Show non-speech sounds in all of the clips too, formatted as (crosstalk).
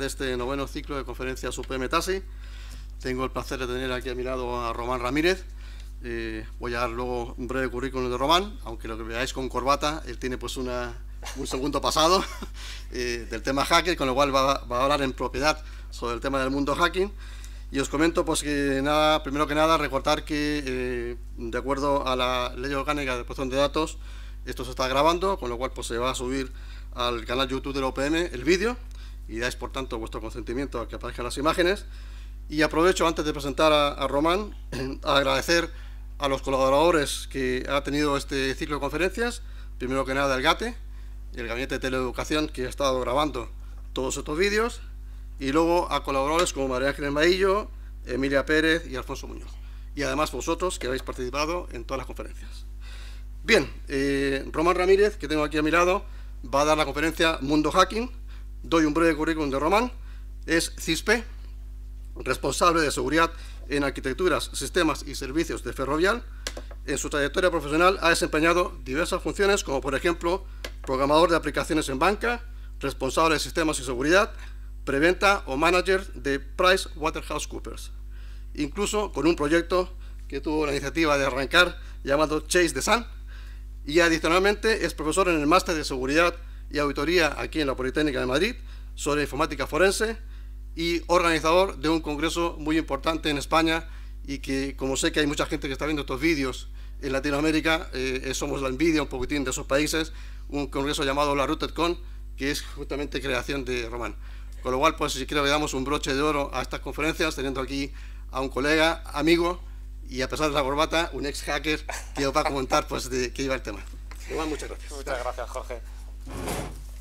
de este noveno ciclo de conferencias UPM Tasi. Tengo el placer de tener aquí a mi lado a Román Ramírez. Eh, voy a dar luego un breve currículum de Román, aunque lo que veáis con corbata, él tiene pues una, un segundo pasado (laughs) eh, del tema hacker, con lo cual va, va, a hablar en propiedad sobre el tema del mundo hacking. Y os comento, pues que nada, primero que nada, recordar que eh, de acuerdo a la ley orgánica de protección de datos, esto se está grabando, con lo cual pues se va a subir al canal YouTube de la OPM el vídeo y dais por tanto vuestro consentimiento a que aparezcan las imágenes. Y aprovecho antes de presentar a, Román (clears throat) a agradecer a los colaboradores que ha tenido este ciclo de conferencias. Primero que nada, el GATE, el Gabinete de Teleeducación, que ha estado grabando todos estos vídeos. Y luego a colaboradores como María Ángeles Maillo, Emilia Pérez y Alfonso Muñoz. Y además vosotros que habéis participado en todas las conferencias. Bien, eh, Román Ramírez, que tengo aquí a mi lado, va a dar la conferencia Mundo Hacking doy un breve currículum de Román, es CISPE, responsable de seguridad en arquitecturas, sistemas y servicios de ferrovial. En su trayectoria profesional ha desempeñado diversas funciones, como por ejemplo, programador de aplicaciones en banca, responsable de sistemas y seguridad, preventa o manager de Price Coopers... Incluso con un proyecto que tuvo la iniciativa de arrancar llamado Chase the Sun. Y adicionalmente es profesor en el máster de seguridad y auditoría aquí en la Politécnica de Madrid sobre informática forense y organizador de un congreso muy importante en España y que como sé que hay mucha gente que está viendo estos vídeos en Latinoamérica, eh, eh, somos la envidia un poquitín de esos países, un congreso llamado la RootedCon, que es justamente creación de Román. Con lo cual, pues creo que damos un broche de oro a estas conferencias, teniendo aquí a un colega, amigo, y a pesar de la corbata, un ex hacker que os va a comentar pues, de qué iba el tema. muchas gracias. Muchas gracias, Jorge.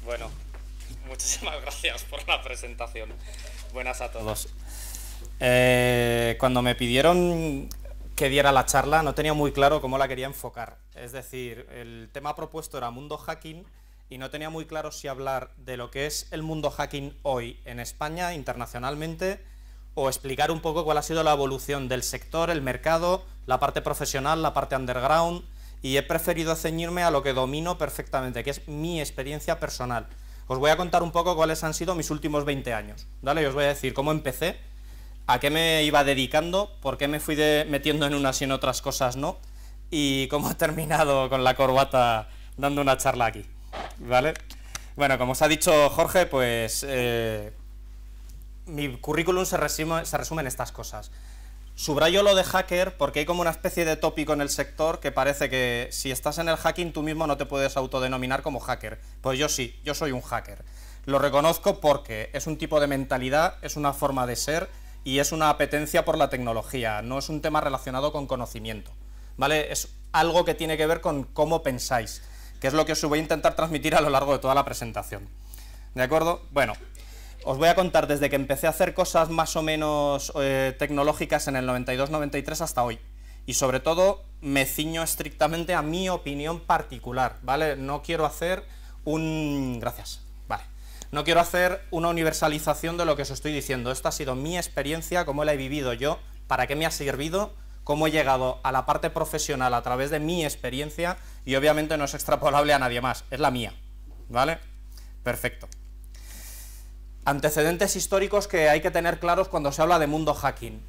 Bueno, (laughs) muchísimas gracias por la presentación. Buenas a todos. Eh, cuando me pidieron que diera la charla, no tenía muy claro cómo la quería enfocar. Es decir, el tema propuesto era mundo hacking y no tenía muy claro si hablar de lo que es el mundo hacking hoy en España, internacionalmente, o explicar un poco cuál ha sido la evolución del sector, el mercado, la parte profesional, la parte underground y he preferido ceñirme a lo que domino perfectamente, que es mi experiencia personal. Os voy a contar un poco cuáles han sido mis últimos 20 años, ¿vale? Y os voy a decir cómo empecé, a qué me iba dedicando, por qué me fui metiendo en unas y en otras cosas no, y cómo he terminado con la corbata dando una charla aquí, ¿vale? Bueno, como os ha dicho Jorge, pues eh, mi currículum se se resume en estas cosas. Subrayo lo de hacker porque hay como una especie de tópico en el sector que parece que si estás en el hacking tú mismo no te puedes autodenominar como hacker. Pues yo sí, yo soy un hacker. Lo reconozco porque es un tipo de mentalidad, es una forma de ser y es una apetencia por la tecnología, no es un tema relacionado con conocimiento. ¿Vale? Es algo que tiene que ver con cómo pensáis, que es lo que os voy a intentar transmitir a lo largo de toda la presentación. ¿De acuerdo? Bueno, os voy a contar desde que empecé a hacer cosas más o menos eh, tecnológicas en el 92-93 hasta hoy. Y sobre todo me ciño estrictamente a mi opinión particular, ¿vale? No quiero hacer un... Gracias. Vale. No quiero hacer una universalización de lo que os estoy diciendo. Esta ha sido mi experiencia, cómo la he vivido yo, para qué me ha servido, cómo he llegado a la parte profesional a través de mi experiencia y obviamente no es extrapolable a nadie más, es la mía. ¿Vale? Perfecto. Antecedentes históricos que hay que tener claros cuando se habla de mundo hacking.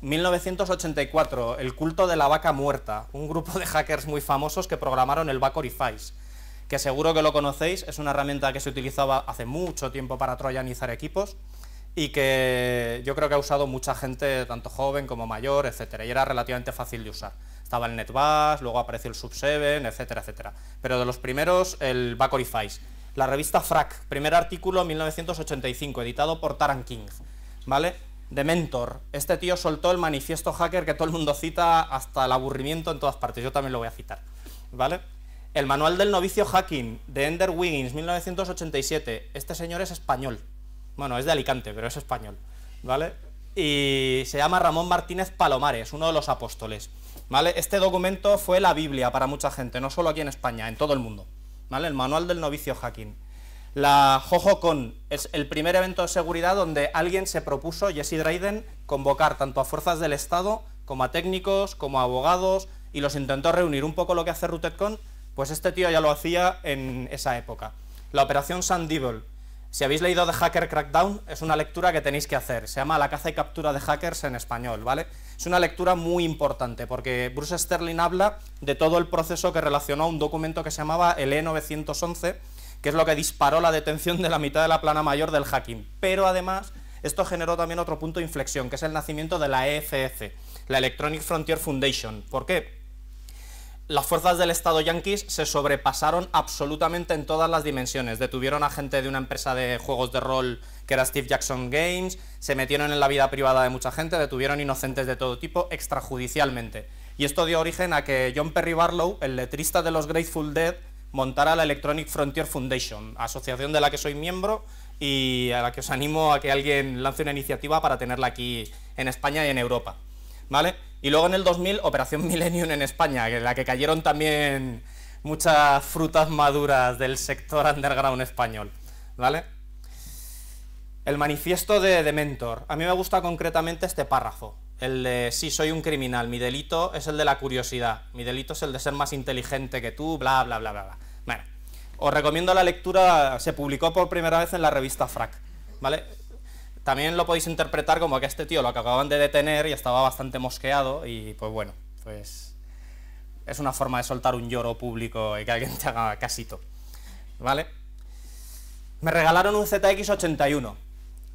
1984, el culto de la vaca muerta, un grupo de hackers muy famosos que programaron el Bacorifice, que seguro que lo conocéis, es una herramienta que se utilizaba hace mucho tiempo para troyanizar equipos y que yo creo que ha usado mucha gente, tanto joven como mayor, etcétera, y era relativamente fácil de usar. Estaba el NetBus, luego apareció el Sub7, etcétera, etcétera. Pero de los primeros, el Bacorifice la revista Frac, primer artículo 1985, editado por Taran King, ¿vale? De Mentor, este tío soltó el manifiesto hacker que todo el mundo cita hasta el aburrimiento en todas partes, yo también lo voy a citar, ¿vale? El manual del novicio hacking, de Ender Wiggins, 1987, este señor es español, bueno, es de Alicante, pero es español, ¿vale? Y se llama Ramón Martínez Palomares, uno de los apóstoles, ¿vale? Este documento fue la Biblia para mucha gente, no solo aquí en España, en todo el mundo. El manual del novicio hacking. La JojoCon es el primer evento de seguridad donde alguien se propuso, Jesse Dryden, convocar tanto a fuerzas del Estado como a técnicos, como a abogados, y los intentó reunir un poco lo que hace RootedCon, pues este tío ya lo hacía en esa época. La operación Sandible si habéis leído The Hacker Crackdown, es una lectura que tenéis que hacer. Se llama La caza y captura de hackers en español, ¿vale? Es una lectura muy importante porque Bruce Sterling habla de todo el proceso que relacionó a un documento que se llamaba el E911, que es lo que disparó la detención de la mitad de la plana mayor del hacking. Pero además, esto generó también otro punto de inflexión, que es el nacimiento de la EFF, e la Electronic Frontier Foundation. ¿Por qué? las fuerzas del Estado Yankees se sobrepasaron absolutamente en todas las dimensiones. Detuvieron a gente de una empresa de juegos de rol que era Steve Jackson Games, se metieron en la vida privada de mucha gente, detuvieron inocentes de todo tipo extrajudicialmente. Y esto dio origen a que John Perry Barlow, el letrista de los Grateful Dead, montara la Electronic Frontier Foundation, asociación de la que soy miembro y a la que os animo a que alguien lance una iniciativa para tenerla aquí en España y en Europa. ¿Vale? Y luego en el 2000, Operación (laughs) Millennium en España, en la que cayeron también muchas frutas maduras del sector underground español, ¿vale? El manifiesto de Mentor. A mí me gusta concretamente este párrafo. El de, sí, soy un criminal, mi delito es el de la curiosidad, mi delito es el de ser más inteligente que tú, bla, bla, bla, bla. bla. Bueno, os recomiendo la lectura, se publicó por primera vez en la revista Frac, ¿vale? También lo podéis interpretar como que a este tío lo acababan de detener y estaba bastante mosqueado y pues bueno, pues es una forma de soltar un lloro público y que alguien te haga casito. ¿Vale? Me regalaron un ZX81.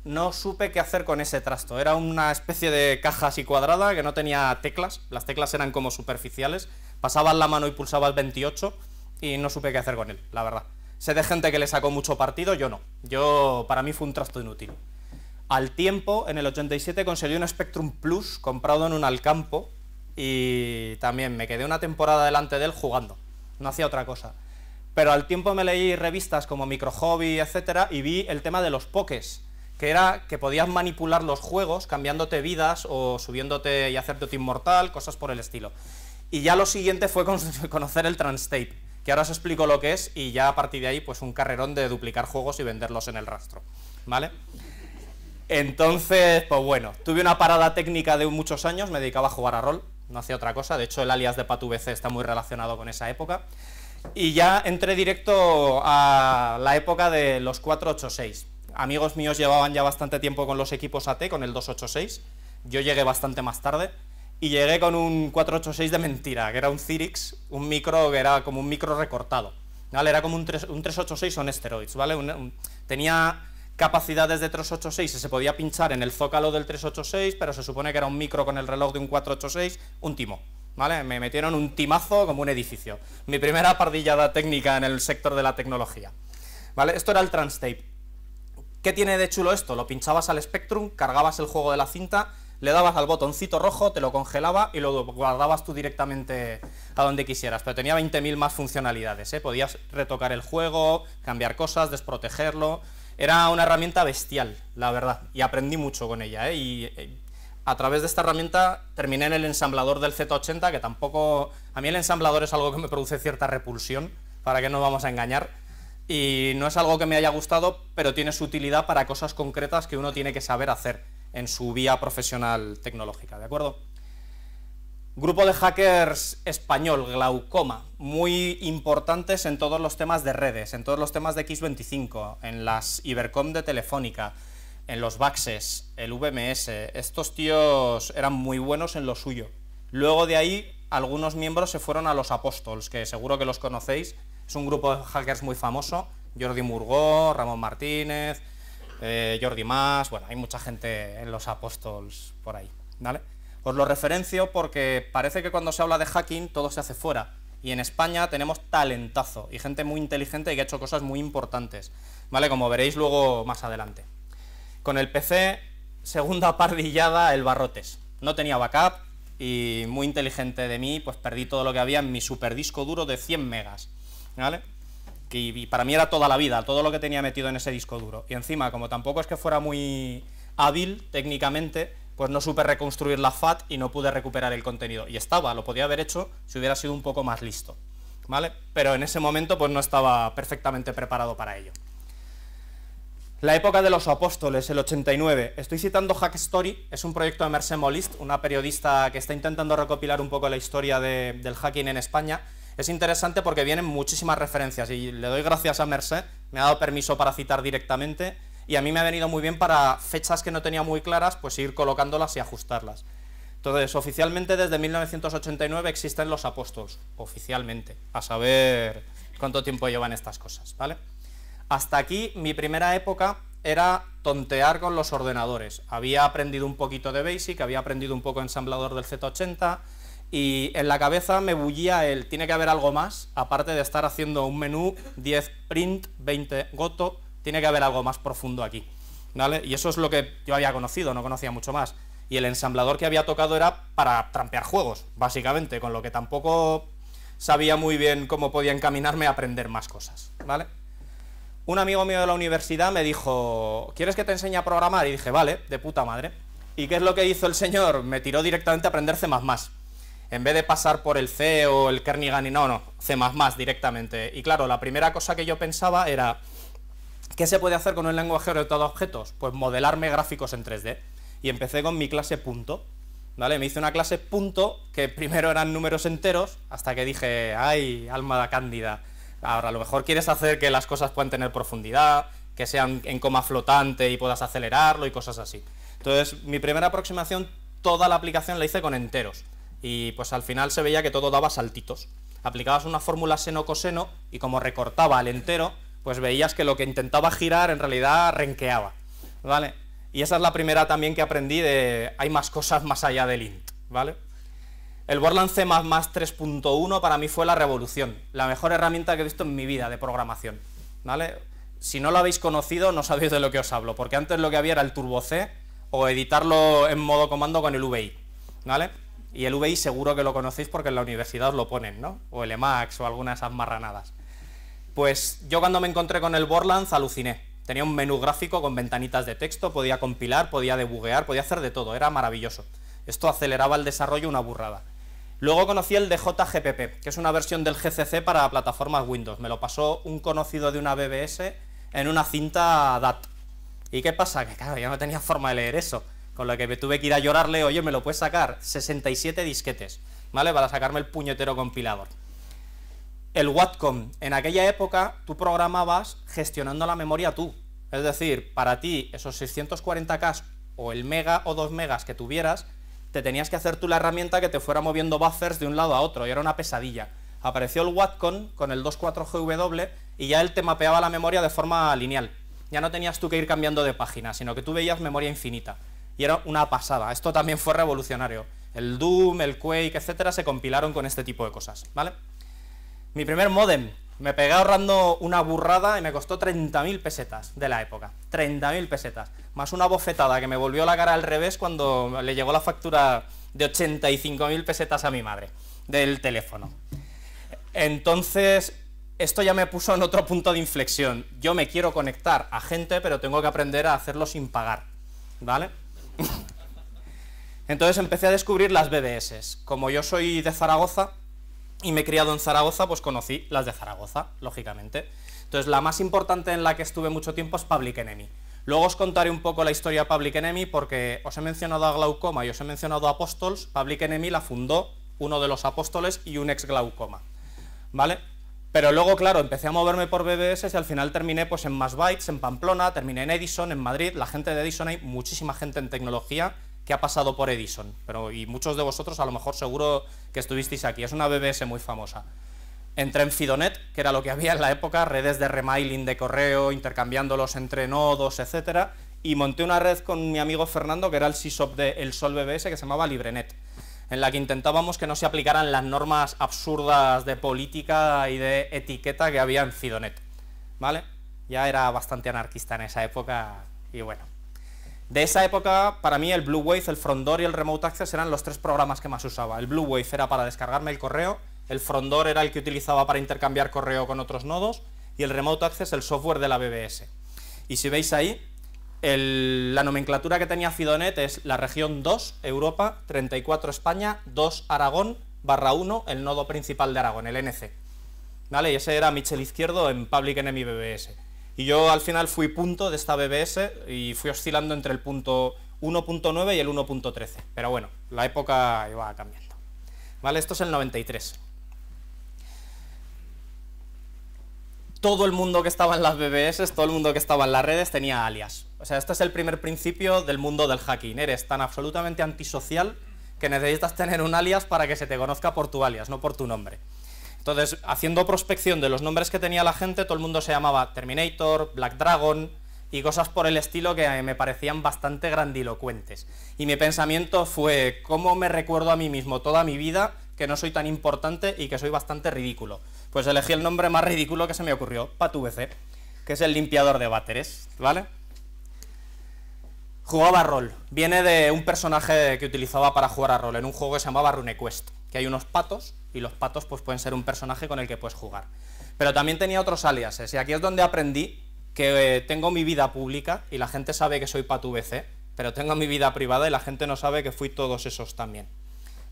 No supe qué hacer con ese trasto. Era una especie de caja así cuadrada que no tenía teclas. Las teclas eran como superficiales. Pasabas la mano y el 28 y no supe qué hacer con él, la verdad. Sé de gente que le sacó mucho partido, yo no. Yo, para mí fue un trasto inútil. Al tiempo, en el 87 conseguí un Spectrum Plus comprado en un Alcampo y también me quedé una temporada delante de él jugando, no hacía otra cosa. Pero al tiempo me leí revistas como Micro Hobby, etcétera, y vi el tema de los pokés, que era que podías manipular los juegos cambiándote vidas o subiéndote y hacerte inmortal, cosas por el estilo. Y ya lo siguiente fue (laughs) conocer el Transtape, que ahora os explico lo que es y ya a partir de ahí pues un carrerón de duplicar juegos y venderlos en el rastro, ¿vale? Entonces, pues bueno, tuve una parada técnica de muchos años, me dedicaba a jugar a rol, no hacía otra cosa, de hecho el alias de PatuBC está muy relacionado con esa época. Y ya entré directo a la época de los 486. Amigos míos llevaban ya bastante tiempo con los equipos AT, con el 286. Yo llegué bastante más tarde y llegué con un 486 de mentira, que era un cyrix un micro que era como un micro recortado. ¿vale? Era como un, 386 on steroids, ¿vale? tenía capacidades de 386 se podía pinchar en el zócalo del 386, pero se supone que era un micro con el reloj de un 486, un timo. ¿Vale? Me metieron un timazo como un edificio. Mi primera pardillada técnica en el sector de la tecnología. ¿Vale? Esto era el Transtape. ¿Qué tiene de chulo esto? Lo pinchabas al Spectrum, cargabas el juego de la cinta, le dabas al botoncito rojo, te lo congelaba y lo guardabas tú directamente a donde quisieras. Pero tenía 20.000 más funcionalidades. ¿eh? Podías retocar el juego, cambiar cosas, desprotegerlo. Era una herramienta bestial, la verdad, y aprendí mucho con ella. ¿eh? Y eh, a través de esta herramienta terminé en el ensamblador del Z80, que tampoco... A mí el ensamblador es algo que me produce cierta repulsión, para que no vamos a engañar. Y no es algo que me haya gustado, pero tiene su utilidad para cosas concretas que uno tiene que saber hacer en su vía profesional tecnológica, ¿de acuerdo? Grupo de hackers español, Glaucoma, muy importantes en todos los temas de redes, en todos los temas de X25, en las Ibercom de Telefónica, en los Baxes, el VMS. Estos tíos eran muy buenos en lo suyo. Luego de ahí, algunos miembros se fueron a los Apóstoles, que seguro que los conocéis. Es un grupo de hackers muy famoso. Jordi Murgó, Ramón Martínez, eh, Jordi Mas. Bueno, hay mucha gente en los Apóstoles por ahí. ¿Vale? Os lo referencio porque parece que cuando se habla de hacking todo se hace fuera. Y en España tenemos talentazo y gente muy inteligente y que ha hecho cosas muy importantes, ¿vale? Como veréis luego más adelante. Con el PC, segunda (laughs) pardillada, el Barrotes. No tenía backup y muy inteligente de mí, pues perdí todo lo que había en mi super disco duro de 100 megas, ¿vale? y para mí era toda la vida, todo lo que tenía metido en ese disco duro. Y encima, como tampoco es que fuera muy hábil técnicamente, pues no supe reconstruir la FAT y no pude recuperar el contenido. Y estaba, lo podía haber hecho si hubiera sido un poco más listo. ¿Vale? Pero en ese momento pues no estaba perfectamente preparado para ello. La época de los apóstoles, el 89. Estoy citando Hack Story, es un proyecto de Merce Molist, una periodista que está intentando recopilar un poco la historia del hacking en España. Es interesante porque vienen muchísimas referencias y le doy gracias a Merced, me ha dado permiso para citar directamente y a mí me ha venido muy bien para fechas que no tenía muy claras, pues ir colocándolas y ajustarlas. Entonces, oficialmente desde 1989 existen los apóstoles, oficialmente, a saber cuánto tiempo llevan estas cosas, ¿vale? Hasta aquí mi primera época era tontear con los ordenadores. Había aprendido un poquito de Basic, había aprendido un poco ensamblador del Z80 y en la cabeza me bullía el tiene que haber algo más, aparte de estar haciendo un menú 10 print, 20 goto, tiene que haber algo más profundo aquí. ¿vale? Y eso es lo que yo había conocido, no conocía mucho más. Y el ensamblador que había tocado era para trampear juegos, básicamente, con lo que tampoco sabía muy bien cómo podía encaminarme a aprender más cosas, ¿vale? Un amigo mío de la universidad me dijo, ¿quieres que te enseñe a programar? Y dije, vale, de puta madre. ¿Y qué es lo que hizo el señor? Me tiró directamente a aprender C++. En vez de pasar por el C o el Kernighan y no, no, C++ directamente. Y claro, la primera cosa que yo pensaba era, ¿Qué se puede hacer con un lenguaje orientado a objetos? Pues modelarme gráficos en 3D. Y empecé con mi clase punto. ¿Vale? Me hice una clase punto, que primero eran números enteros, hasta que dije, ay, alma da cándida. Ahora, a lo mejor quieres hacer que las cosas puedan tener profundidad, que sean en coma flotante y puedas acelerarlo y cosas así. Entonces, mi primera aproximación, toda la aplicación la hice con enteros. Y pues al final se veía que todo daba saltitos. Aplicabas una fórmula seno-coseno y como recortaba al entero, pues veías que lo que intentaba girar en realidad renqueaba, ¿vale? Y esa es la primera también que aprendí de hay más cosas más allá del int, ¿vale? El Borland C++ 3.1 para mí fue la revolución, la mejor herramienta que he visto en mi vida de programación, ¿vale? Si no lo habéis conocido, no sabéis de lo que os hablo, porque antes lo que había era el Turbo C o editarlo en modo comando con el VI, ¿vale? Y el VI seguro que lo conocéis porque en la universidad os lo ponen, ¿no? O el Emacs o alguna de esas marranadas. Pues yo cuando me encontré con el Borland, aluciné. Tenía un menú gráfico con ventanitas de texto, podía compilar, podía debuguear, podía hacer de todo, era maravilloso. Esto aceleraba el desarrollo una burrada. Luego conocí el DJGPP, que es una versión del GCC para plataformas Windows. Me lo pasó un conocido de una BBS en una cinta DAT. ¿Y qué pasa? Que claro, yo no tenía forma de leer eso. Con lo que me tuve que ir a llorarle, oye, ¿me lo puedes sacar? 67 disquetes, ¿vale? Para sacarme el puñetero compilador. El Watcom en aquella época tú programabas gestionando la memoria tú. Es decir, para ti esos 640K o el mega o 2 megas que tuvieras, te tenías que hacer tú la herramienta que te fuera moviendo buffers de un lado a otro y era una pesadilla. Apareció el Watcom con el 24GW y ya él te mapeaba la memoria de forma lineal. Ya no tenías tú que ir cambiando de página, sino que tú veías memoria infinita. Y era una pasada. Esto también fue revolucionario. El Doom, el Quake, etcétera, se compilaron con este tipo de cosas, ¿vale? Mi primer modem. Me pegué ahorrando una burrada y me costó 30.000 pesetas de la época. 30.000 pesetas. Más una bofetada que me volvió la cara al revés cuando le llegó la factura de 85.000 pesetas a mi madre del teléfono. Entonces, esto ya me puso en otro punto de inflexión. Yo me quiero conectar a gente, pero tengo que aprender a hacerlo sin pagar. ¿Vale? (laughs) Entonces empecé a descubrir las BBS. Como yo soy de Zaragoza, y me he criado en Zaragoza, pues conocí las de Zaragoza, lógicamente. Entonces, la más importante en la que estuve mucho tiempo es Public Enemy. Luego os contaré un poco la historia de Public Enemy porque os he mencionado a Glaucoma y os he mencionado a Apóstoles. Public Enemy la fundó uno de los apóstoles y un ex Glaucoma. ¿Vale? Pero luego, claro, empecé a moverme por BBS y al final terminé pues, en Más Bytes, en Pamplona, terminé en Edison, en Madrid. La gente de Edison hay muchísima gente en tecnología que ha pasado por Edison, pero, y muchos de vosotros a lo mejor seguro que estuvisteis aquí, es una BBS muy famosa. entré en Fidonet, que era lo que había en la época, redes de remailing de correo, intercambiándolos entre nodos, etcétera, y monté una red con mi amigo Fernando, que era el sisop de El Sol BBS, que se llamaba LibreNet, en la que intentábamos que no se aplicaran las normas absurdas de política y de etiqueta que había en Fidonet. ¿Vale? Ya era bastante anarquista en esa época y bueno. De esa época, para mí, el Blue Wave, el Frondor y el Remote Access eran los tres programas que más usaba. El Blue Wave era para descargarme el correo, el frondor era el que utilizaba para intercambiar correo con otros nodos y el Remote Access el software de la BBS. Y si veis ahí, la nomenclatura que tenía Fidonet es la región 2, Europa, 34 España, 2 Aragón, barra 1, el nodo principal de Aragón, el NC. Y ese era Michel Izquierdo en Public Enemy BBS. Y yo al final fui punto de esta BBS y fui oscilando entre el punto 1.9 y el 1.13. Pero bueno, la época iba cambiando. ¿Vale? Esto es el 93. Todo el mundo que estaba en las BBS, todo el mundo que estaba en las redes tenía alias. O sea, este es el primer principio del mundo del hacking. Eres tan absolutamente antisocial que necesitas tener un alias para que se te conozca por tu alias, no por tu nombre. Entonces, haciendo prospección de los nombres que tenía la gente, todo el mundo se llamaba Terminator, Black Dragon y cosas por el estilo que eh, me parecían bastante grandilocuentes. Y mi pensamiento fue, ¿cómo me recuerdo a mí mismo toda mi vida que no soy tan importante y que soy bastante ridículo? Pues elegí el nombre más ridículo que se me ocurrió, PatuVC, que es el limpiador de váteres, ¿vale? Jugaba rol. Viene de un personaje que utilizaba para jugar a rol en un juego que se llamaba RuneQuest, que hay unos patos y los patos pues pueden ser un personaje con el que puedes jugar. Pero también tenía otros aliases y aquí es donde aprendí que eh, tengo mi vida pública y la gente sabe que soy Pato VC, pero tengo mi vida privada y la gente no sabe que fui todos esos también.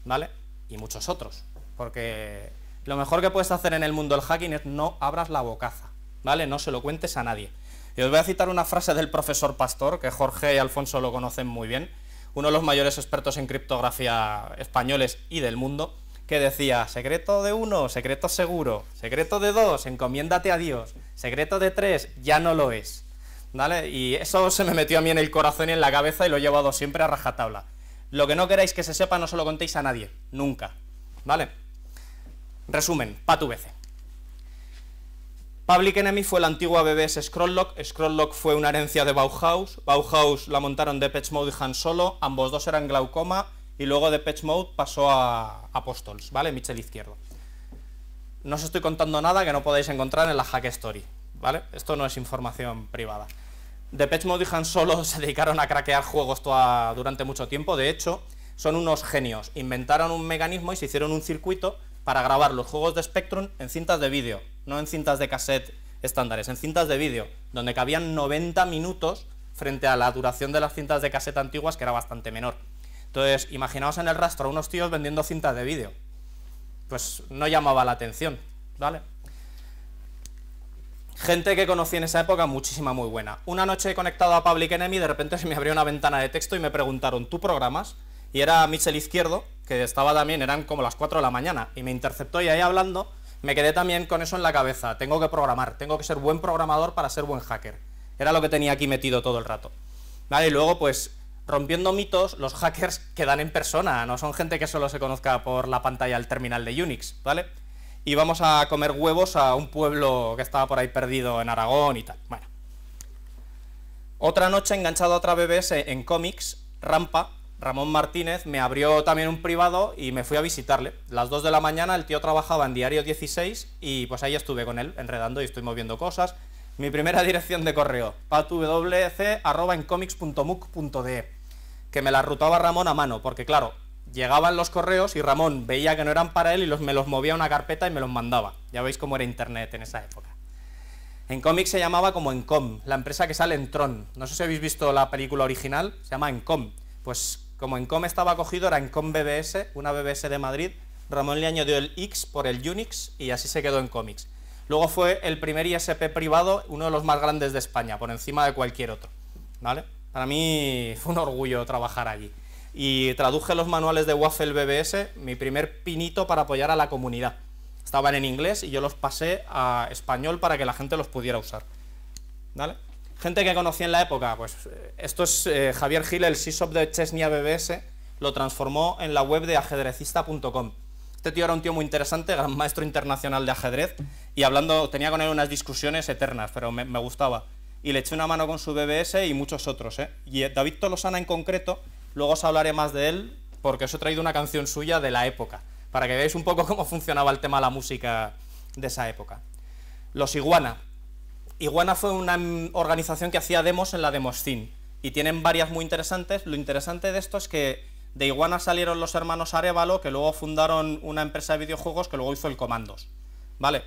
¿Vale? Y muchos otros, porque lo mejor que puedes hacer en el mundo del hacking es no abras la bocaza, ¿vale? No se lo cuentes a nadie. Y os voy a citar una frase del profesor Pastor, que Jorge y Alfonso lo conocen muy bien, uno de los mayores expertos en criptografía españoles y del mundo, que decía, secreto de uno, secreto seguro, secreto de dos, encomiéndate a Dios, secreto de tres, ya no lo es. ¿Vale? Y eso se me metió a mí en el corazón y en la cabeza y lo he llevado siempre a rajatabla. Lo que no queráis que se sepa no se lo contéis a nadie, nunca. ¿Vale? Resumen, BC. Public Enemy fue la antigua BBS Scrolllock, Scrolllock fue una herencia de Bauhaus, Bauhaus la montaron de Pets Mode y Han Solo, ambos dos eran glaucoma, y luego de Patch Mode pasó a Apostles, ¿vale? Michel Izquierdo. No os estoy contando nada que no podáis encontrar en la Hack Story, ¿vale? Esto no es información privada. Patch Mode y Han Solo (laughs) se dedicaron a craquear juegos durante mucho tiempo, de hecho, son unos genios. Inventaron un mecanismo y se hicieron un circuito para grabar los juegos de Spectrum en cintas de vídeo, no en cintas de cassette estándares, en cintas de vídeo, donde cabían 90 minutos frente a la duración de las cintas de cassette antiguas, que era bastante menor. Entonces, imaginaos en el rastro a unos tíos vendiendo cintas de vídeo. Pues no llamaba la atención, ¿vale? Gente que conocí en esa época, muchísima muy buena. Una noche he conectado a Public Enemy, de repente se me abrió una ventana de texto y me preguntaron, ¿tú programas? Y era Michel Izquierdo, que estaba también, eran como las 4 de la mañana, y me interceptó y ahí hablando, me quedé también con eso en la cabeza, tengo que programar, tengo que ser buen programador para ser buen hacker. Era lo que tenía aquí metido todo el rato. Vale, y luego pues rompiendo mitos, los hackers quedan en persona, no son gente que solo se conozca por la pantalla del terminal de Unix, ¿vale? Y vamos a comer huevos a un pueblo que estaba por ahí perdido en Aragón y tal. Bueno. Otra noche enganchado a otra BBS en cómics, Rampa, Ramón Martínez, me abrió también un privado y me fui a visitarle. Las 2 de la mañana el tío trabajaba en Diario 16 y pues ahí estuve con él, enredando y estoy moviendo cosas. Mi primera (laughs) dirección de correo, patwc.encomics.muc.de que me las rutaba Ramón a mano, porque claro, llegaban los correos y Ramón veía que no eran para él y los, me los movía a una carpeta y me los mandaba. Ya veis cómo era Internet en esa época. En cómics se llamaba como Encom, la empresa que sale en Tron. No sé si habéis visto la película original, se llama Encom. Pues como Encom estaba acogido era Encom BBS, una BBS de Madrid. Ramón le añadió el X por el Unix y así se quedó en cómics. Luego fue el primer ISP privado, uno de los más grandes de España, por encima de cualquier otro. ¿Vale? Para mí fue un orgullo trabajar allí. Y traduje los manuales de Waffle BBS, mi primer pinito para apoyar a la comunidad. Estaban en inglés y yo los pasé a español para que la gente los pudiera usar. ¿Vale? Gente que conocí en la época, pues eh, esto es eh, Javier Gil, el SISOP de Chesnia BBS, lo transformó en la web de ajedrecista.com. Este tío era un tío muy interesante, gran maestro internacional de ajedrez, y hablando, tenía con él unas discusiones eternas, pero me gustaba y le eché una mano con su BBS y muchos otros. ¿eh? Y eh, David Tolosana en concreto, luego os hablaré más de él porque os he traído una canción suya de la época, para que veáis un poco (laughs) cómo funcionaba el tema de la música de esa época. Los Iguana. Iguana fue una organización que hacía demos en la Demoscene y tienen varias muy interesantes. Lo interesante de esto es que de Iguana salieron los hermanos Arevalo, que luego fundaron una empresa de videojuegos que luego hizo el Comandos. ¿Vale?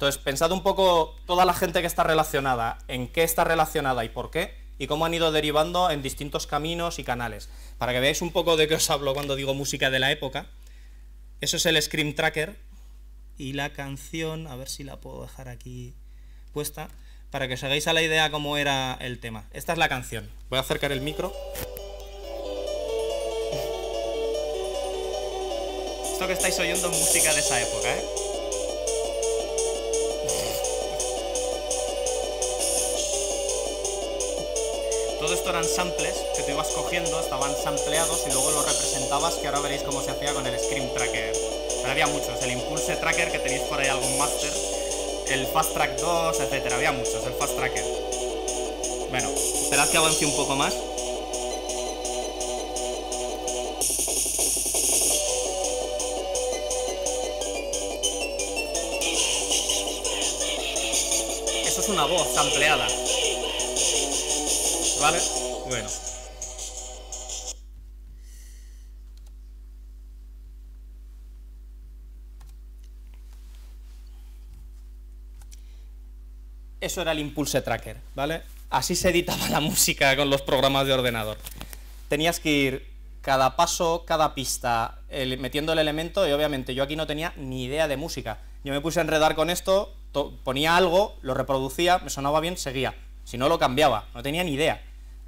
Entonces, pensad un poco toda la gente que está relacionada, en qué está relacionada y por qué, y cómo han ido derivando en distintos caminos y canales. Para que veáis un poco de qué os hablo cuando digo música de la época. Eso es el Scream Tracker. Y la canción, a ver si la puedo dejar aquí puesta, para que os hagáis a la idea cómo era el tema. Esta es la canción. Voy a acercar el micro. Esto que estáis oyendo es música de esa época, ¿eh? Todo esto eran samples que tú ibas cogiendo, estaban sampleados y luego los representabas, que ahora veréis cómo se hacía con el Scream Tracker. Pero había muchos, el Impulse Tracker, que tenéis por ahí algún master, el Fast Track 2, etcétera, había muchos, el Fast Tracker. Bueno, esperad que avance un poco más. Eso es una voz sampleada. Bueno. Eso era el Impulse Tracker, ¿vale? Así se editaba la música con los programas de ordenador. Tenías que ir cada paso, cada pista, metiendo el elemento y obviamente yo aquí no tenía ni idea de música. Yo me puse a enredar con esto, ponía algo, lo reproducía, me sonaba bien, seguía. Si no, lo cambiaba, no tenía ni idea.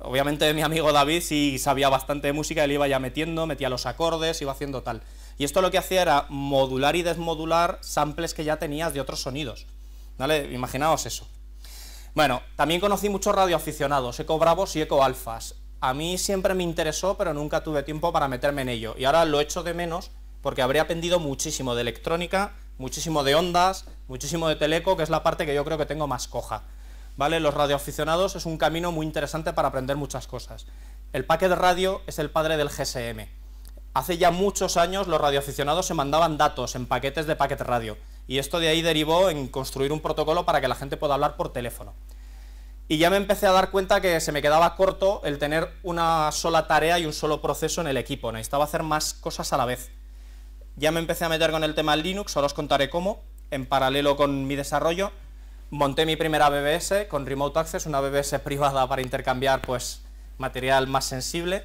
Obviamente mi amigo David sí sabía bastante de música, él iba ya metiendo, metía los acordes, iba haciendo tal. Y esto lo que hacía era modular y desmodular samples que ya tenías de otros sonidos. ¿Vale? Imaginaos eso. Bueno, también conocí muchos radioaficionados, eco bravos y eco alfas. A mí siempre me interesó, pero nunca tuve tiempo para meterme en ello. Y ahora lo echo de menos porque habría aprendido muchísimo de electrónica, muchísimo de ondas, muchísimo de teleco, que es la parte que yo creo que tengo más coja. Los radioaficionados es un camino muy interesante para aprender muchas cosas. El paquete radio es el padre del GSM. Hace ya muchos años los radioaficionados se mandaban datos en paquetes de paquete radio y esto de ahí derivó en construir un protocolo para que la gente pueda hablar por teléfono. Y ya me empecé a dar cuenta que se me quedaba corto el tener una sola tarea y un solo proceso en el equipo, necesitaba hacer más cosas a la vez. Ya me empecé a meter con el tema Linux, ahora os contaré cómo, en paralelo con mi desarrollo, Monté mi primera BBS con Remote Access, una BBS privada para intercambiar pues, material más sensible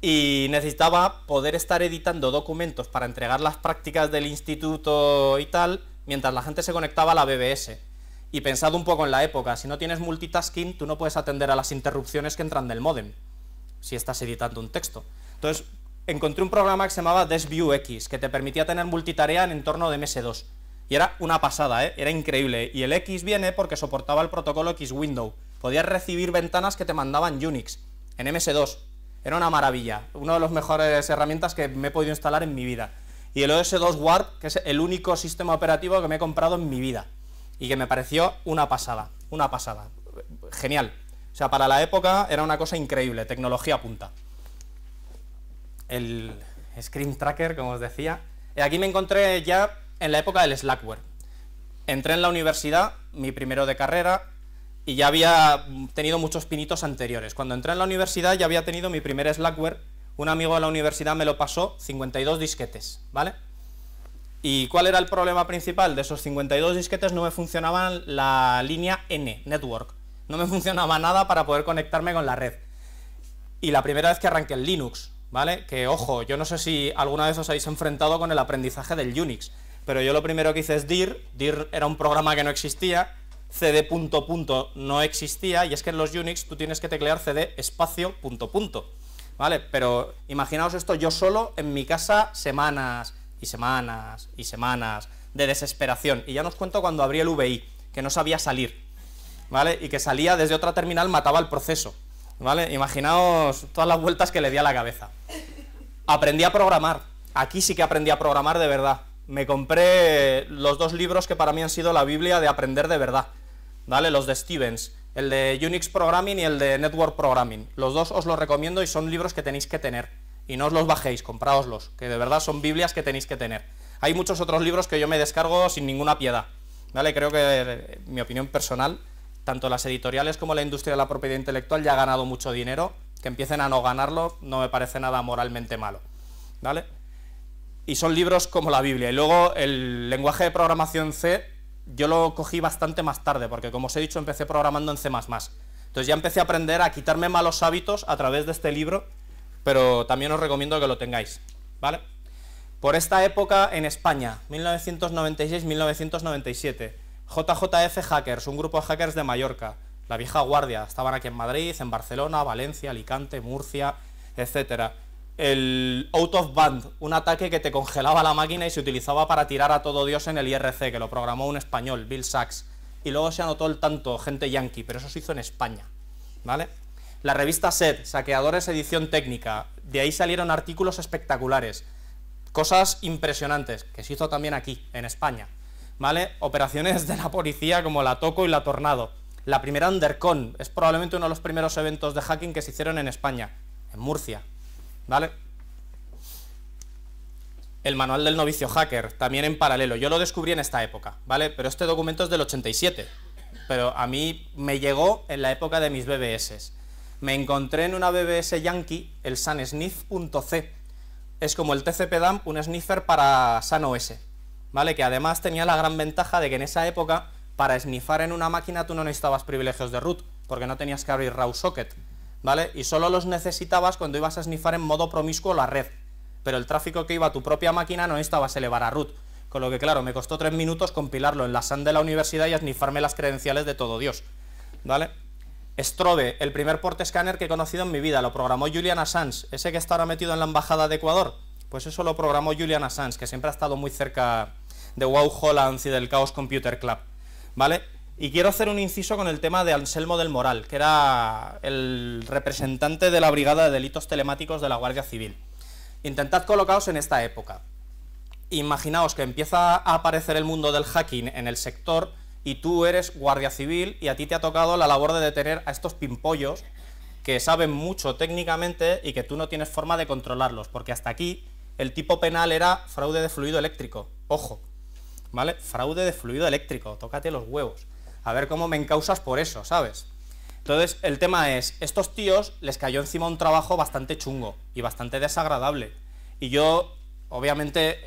y necesitaba poder estar editando documentos para entregar las prácticas del instituto y tal mientras la gente se conectaba a la BBS. Y pensado un poco en la época, si no tienes multitasking, tú no puedes atender a las interrupciones que entran del modem si estás editando un texto. Entonces, encontré un programa que se llamaba DesView X, que te permitía tener multitarea en entorno de MS2. Y era una pasada, ¿eh? era increíble. Y el X viene porque soportaba el protocolo X Window. Podías recibir ventanas que te mandaban Unix en MS2. Era una maravilla, una de las mejores herramientas que me he podido instalar en mi vida. Y el OS2 Warp, que es el único sistema operativo que me he comprado en mi vida. Y que me pareció una pasada, una pasada. Genial. O sea, para la época era una cosa increíble, tecnología punta. El Screen Tracker, como os decía. Eh, aquí me encontré ya en la época del Slackware. Entré en la universidad, mi primero de carrera, y ya había tenido muchos pinitos anteriores. Cuando entré en la universidad ya había tenido mi primer Slackware, un amigo de la universidad me lo pasó, 52 disquetes, ¿vale? ¿Y cuál era el problema principal? De esos 52 disquetes no me funcionaba la línea N, network. No me (laughs) funcionaba nada para poder conectarme con la red. Y la primera vez que arranqué el Linux, ¿vale? Que ojo, yo no sé si alguna vez os habéis enfrentado con el aprendizaje del Unix pero yo lo primero que hice es dir, dir era un programa que no existía, cd punto punto no existía, y es que en los Unix tú tienes que teclear cd espacio punto punto, ¿vale? Pero imaginaos esto yo solo en mi casa semanas y semanas y semanas de desesperación, y ya nos cuento cuando abrí el VI, que no sabía salir, ¿vale? Y que salía desde otra terminal mataba el proceso, ¿vale? Imaginaos todas las vueltas que le di a la cabeza. Aprendí a programar, aquí sí que aprendí a programar de verdad, me compré los dos libros que para mí han sido la Biblia de aprender de verdad, ¿vale? Los de Stevens, el de Unix Programming y el de Network Programming. Los dos os los recomiendo y son libros que tenéis que tener. Y no os los bajéis, compraoslos, que de verdad son Biblias que tenéis que tener. Hay muchos otros libros que yo me descargo sin ninguna piedad, ¿vale? Creo que, mi opinión personal, tanto las editoriales como la industria de la propiedad intelectual ya ha ganado mucho dinero, que empiecen a no ganarlo no me parece nada moralmente malo, ¿vale? y son libros como la Biblia. Y luego el lenguaje de programación C yo lo cogí bastante más tarde, porque como os he dicho empecé programando en C++. Entonces ya empecé a aprender a quitarme malos hábitos a través de este libro, pero también os recomiendo que lo tengáis, ¿vale? Por esta época en España, 1996-1997, JJF Hackers, un grupo de hackers de Mallorca, la vieja guardia, estaban aquí en Madrid, en Barcelona, Valencia, Alicante, Murcia, etcétera el out of band, un ataque que te congelaba la máquina y se utilizaba para tirar a todo Dios en el IRC, que lo programó un español, Bill Sachs. Y luego se anotó el tanto, gente yankee, pero eso se hizo en España. ¿Vale? La revista Set, Saqueadores Edición Técnica, de ahí salieron artículos espectaculares, cosas impresionantes, que se hizo también aquí, en España. ¿Vale? Operaciones de la policía como la Toco y la Tornado. La primera Undercon, es probablemente uno de los primeros eventos de hacking que se hicieron en España, en Murcia, el manual del novicio hacker, también en paralelo. Yo lo descubrí en esta época, ¿vale? Pero este documento es del 87. Pero a mí me llegó en la época de mis BBS. Me encontré en una BBS Yankee, el sansniff.c. Es como el tcp dump, un sniffer para SanOS, ¿vale? Que además tenía la gran ventaja de que en esa época, para snifar en una máquina, tú no necesitabas privilegios de root, porque no tenías que abrir RAW socket ¿vale? Y solo los necesitabas cuando ibas a snifar en modo promiscuo la red, pero el tráfico que iba a tu propia máquina no necesitabas elevar a root, con lo que claro, me costó tres minutos compilarlo en la SAN de la universidad y snifarme las credenciales de todo Dios, ¿vale? Strobe, el primer port scanner que he conocido en mi vida, lo programó Julian Assange, ese que está ahora metido en la embajada de Ecuador, pues eso lo programó Julian Assange, que siempre ha estado muy cerca de Wow Holland y del Chaos Computer Club, ¿vale? Y quiero hacer un inciso con el tema de Anselmo del Moral, que era el representante de la Brigada de Delitos Telemáticos de la Guardia Civil. Intentad colocaros en esta época. Imaginaos que empieza a aparecer el mundo del hacking en el sector y tú eres guardia civil y a ti te ha tocado la labor de detener a estos pimpollos que saben mucho técnicamente y que tú no tienes forma de controlarlos, porque hasta aquí el tipo penal era fraude de fluido eléctrico. Ojo, ¿vale? Fraude de fluido eléctrico, tócate los huevos a ver cómo me encausas por eso, ¿sabes? Entonces, el tema es, estos tíos les cayó encima un trabajo bastante chungo y bastante desagradable. Y yo, obviamente,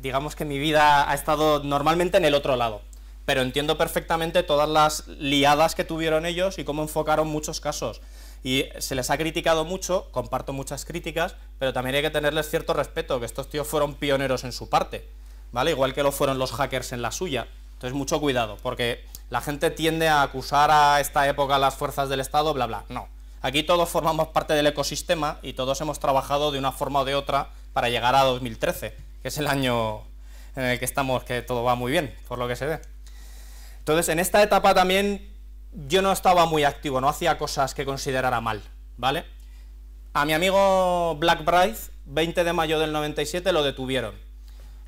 digamos que mi vida ha estado normalmente en el otro lado. Pero entiendo perfectamente todas las liadas que tuvieron ellos y cómo enfocaron muchos casos. Y se les ha criticado mucho, comparto muchas críticas, pero también hay que tenerles cierto respeto, que estos tíos fueron pioneros en su parte, ¿vale? Igual que lo fueron los hackers en la suya. Entonces, mucho cuidado, porque la gente tiende a acusar a esta época a las fuerzas del Estado, bla, bla. No. Aquí todos formamos parte del ecosistema y todos hemos trabajado de una forma o de otra para llegar a 2013, que es el año en el que estamos, que todo va muy bien, por lo que se ve. Entonces, en esta etapa también yo no estaba muy activo, no hacía cosas que considerara mal, ¿vale? A mi amigo Black Bright, 20 de mayo del 97, lo detuvieron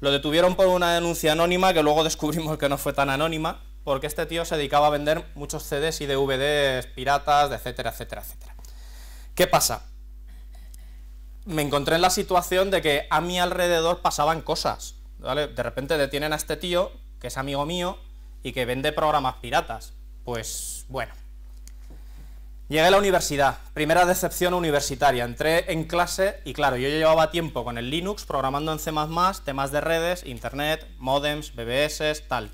lo detuvieron por una denuncia anónima que luego descubrimos que no fue tan anónima, porque este tío se dedicaba a vender muchos CDs y DVDs piratas, etcétera, etcétera, etcétera. ¿Qué pasa? Me encontré en la situación de que a mi alrededor pasaban cosas. ¿vale? De repente detienen a este tío, que es amigo mío, y que vende programas piratas. Pues bueno, Llegué a la universidad, primera decepción universitaria, entré en clase y claro, yo llevaba tiempo con el Linux programando en C++, temas de redes, internet, modems, BBS, tal.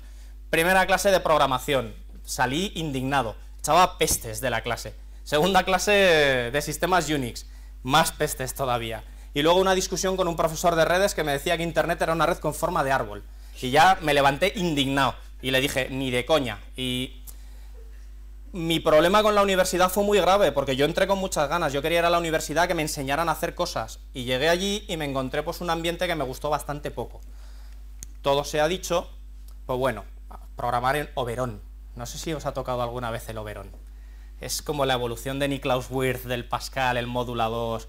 Primera clase de programación, salí indignado, echaba pestes de la clase. Segunda clase de sistemas Unix, más pestes todavía. Y luego una discusión con un profesor de redes que me decía que internet era una red con forma de árbol. Y ya me levanté indignado y le dije, ni de coña. Y mi problema con la universidad fue muy grave, porque yo entré con muchas ganas, yo quería ir a la universidad que me enseñaran a hacer cosas, y llegué allí y me encontré pues un ambiente que me gustó bastante poco. Todo se ha dicho, pues bueno, programar en Oberón. No sé si os ha tocado alguna vez el Oberón. Es como la evolución de Niklaus Wirth, del Pascal, el módulo 2.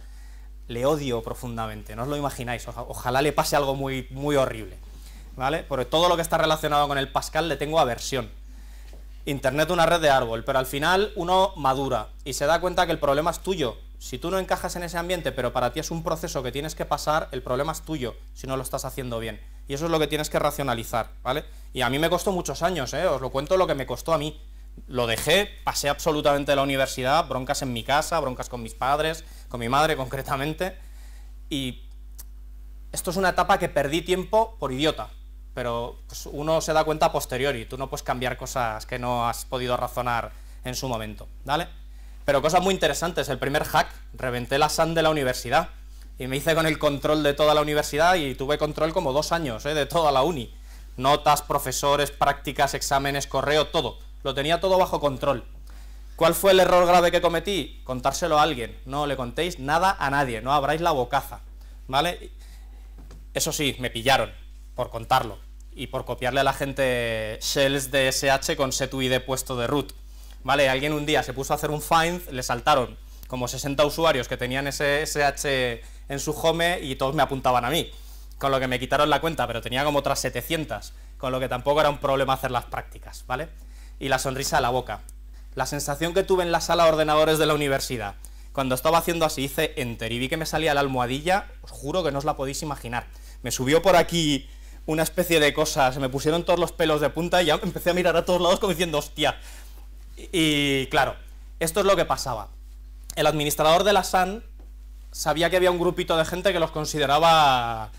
Le odio profundamente, no os lo imagináis, ojalá le pase algo muy, muy horrible. ¿Vale? Porque todo lo que está relacionado con el Pascal le tengo aversión. Internet una red de árbol, pero al final uno madura y se da cuenta que el problema es tuyo. Si tú no encajas en ese ambiente, pero para ti es un proceso que tienes que pasar, el problema es tuyo si no lo estás haciendo bien. Y eso es lo que tienes que racionalizar, ¿vale? Y a mí me costó muchos años, ¿eh? os lo cuento lo que me costó a mí. Lo dejé, pasé absolutamente de la universidad, broncas en mi casa, broncas con mis padres, con mi madre concretamente. Y esto es una etapa que perdí tiempo por idiota, pero pues, uno se da cuenta posterior y tú no puedes cambiar cosas que no has podido razonar en su momento, ¿vale? Pero cosas muy interesantes, el primer hack, reventé la SAN de la universidad y me hice con el control de toda la universidad y tuve control como dos años, ¿eh? de toda la uni. Notas, profesores, prácticas, exámenes, correo, todo. Lo tenía todo bajo control. ¿Cuál fue el error grave que cometí? Contárselo a alguien. No le contéis nada a nadie, no abráis la bocaza. ¿Vale? Eso sí, me pillaron por contarlo y por copiarle a la gente shells de SH con setuid puesto de root. ¿Vale? Alguien un día se puso a hacer un find, le saltaron como 60 usuarios que tenían ese SH en su home y todos me apuntaban a mí, con lo que me quitaron la cuenta, pero tenía como otras 700, con lo que tampoco era un problema hacer las prácticas, ¿vale? Y la sonrisa a la boca. La sensación que tuve en la sala de ordenadores de la universidad, cuando estaba haciendo así, hice enter y vi que me salía la almohadilla, os juro que no os la podéis imaginar. Me subió por aquí una especie de cosa. Se me pusieron todos los pelos de punta y ya empecé a mirar a todos lados como diciendo, hostia. Y, claro, esto es lo que pasaba. El administrador de la SAN sabía que había un grupito de gente que los consideraba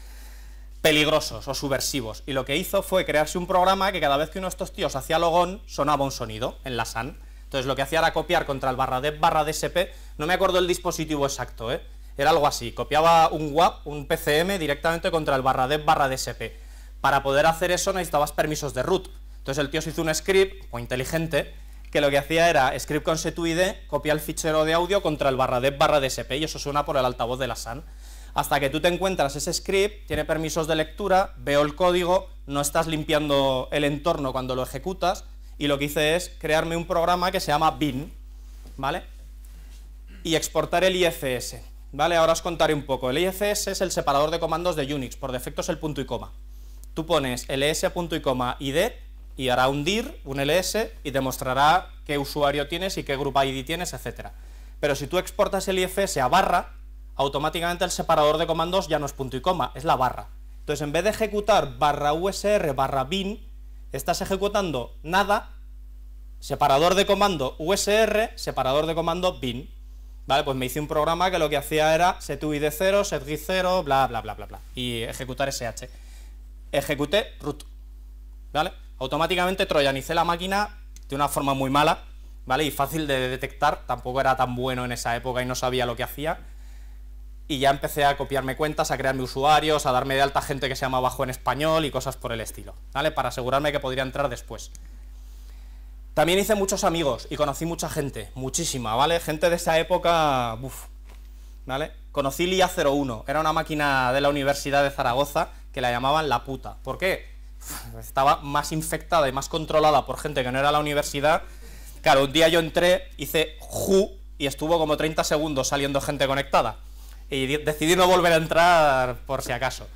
peligrosos o subversivos. Y lo que hizo fue crearse un programa que cada vez que uno de estos tíos hacía logón, sonaba un sonido en la SAN. Entonces lo que hacía era copiar contra el barra de barra DSP, no me acuerdo el dispositivo exacto, ¿eh? era algo así, copiaba un WAP, un PCM directamente contra el barra de barra DSP para poder hacer eso necesitabas permisos de root. Entonces el tío se hizo un script, muy inteligente, que lo que hacía era script con setuid, copia el fichero de audio contra el barra de barra dsp y eso suena por el altavoz de la SAN. Hasta que tú te encuentras ese script, tiene permisos de lectura, veo el código, no estás limpiando el entorno cuando lo ejecutas y lo que hice es crearme un programa que se llama bin, ¿vale? Y exportar el IFS, ¿vale? Ahora os contaré un poco. El IFS es el separador de comandos de Unix, por defecto es el punto y coma tú pones ls e punto y coma id y hará un dir, un ls, y te mostrará qué usuario tienes y qué grupo ID tienes, etc. Pero si tú exportas el IFS a barra, automáticamente el separador de comandos ya no es punto y coma, es la barra. Entonces, en vez de ejecutar barra usr barra bin, estás ejecutando nada, separador de comando usr, separador de comando bin. Vale, pues me hice un programa que lo que hacía era setuid0, setgit0, bla, bla, bla, bla, bla, y ejecutar sh ejecuté root, ¿vale? Automáticamente troyanicé la máquina de una forma muy mala, ¿vale? Y fácil de detectar, tampoco era tan bueno en esa época y no sabía lo que hacía. Y ya empecé a copiarme cuentas, a crearme usuarios, a darme de alta gente que se llama bajo en Español y cosas por el estilo, ¿vale? Para asegurarme que podría entrar después. También hice muchos amigos y conocí mucha gente, muchísima, ¿vale? Gente de esa época, ¿vale? Conocí LIA01, era una máquina de la Universidad de Zaragoza que la llamaban la puta. ¿Por qué? Estaba más infectada y más controlada por gente que no era la universidad. Claro, un día yo entré, hice ju y estuvo como 30 segundos saliendo gente conectada. Y decidí no volver a entrar por si acaso.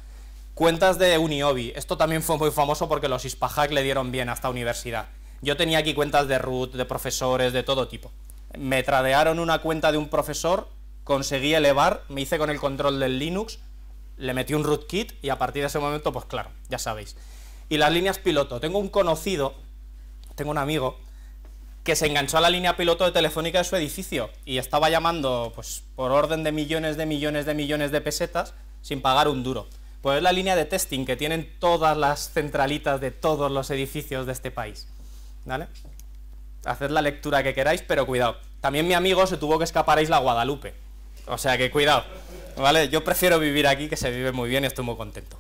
Cuentas de Uniobi. Esto también fue muy famoso porque los Ispahack le dieron bien a esta universidad. Yo tenía aquí cuentas de root, de profesores, de todo tipo. Me tradearon una cuenta de un profesor, conseguí elevar, me hice con el control del Linux, le metí un rootkit y a partir de ese momento, pues claro, ya sabéis. Y las líneas piloto. Tengo un conocido, tengo un amigo, que se enganchó a la línea piloto de Telefónica de su edificio y estaba llamando pues, por orden de millones de millones de millones de pesetas sin pagar un duro. Pues es la línea de testing que tienen todas las centralitas de todos los edificios de este país. Haced la lectura que queráis, pero cuidado. También mi amigo se tuvo que escapar a Isla Guadalupe. O sea que cuidado, ¿vale? Yo prefiero vivir aquí, que se vive muy bien y estoy muy contento.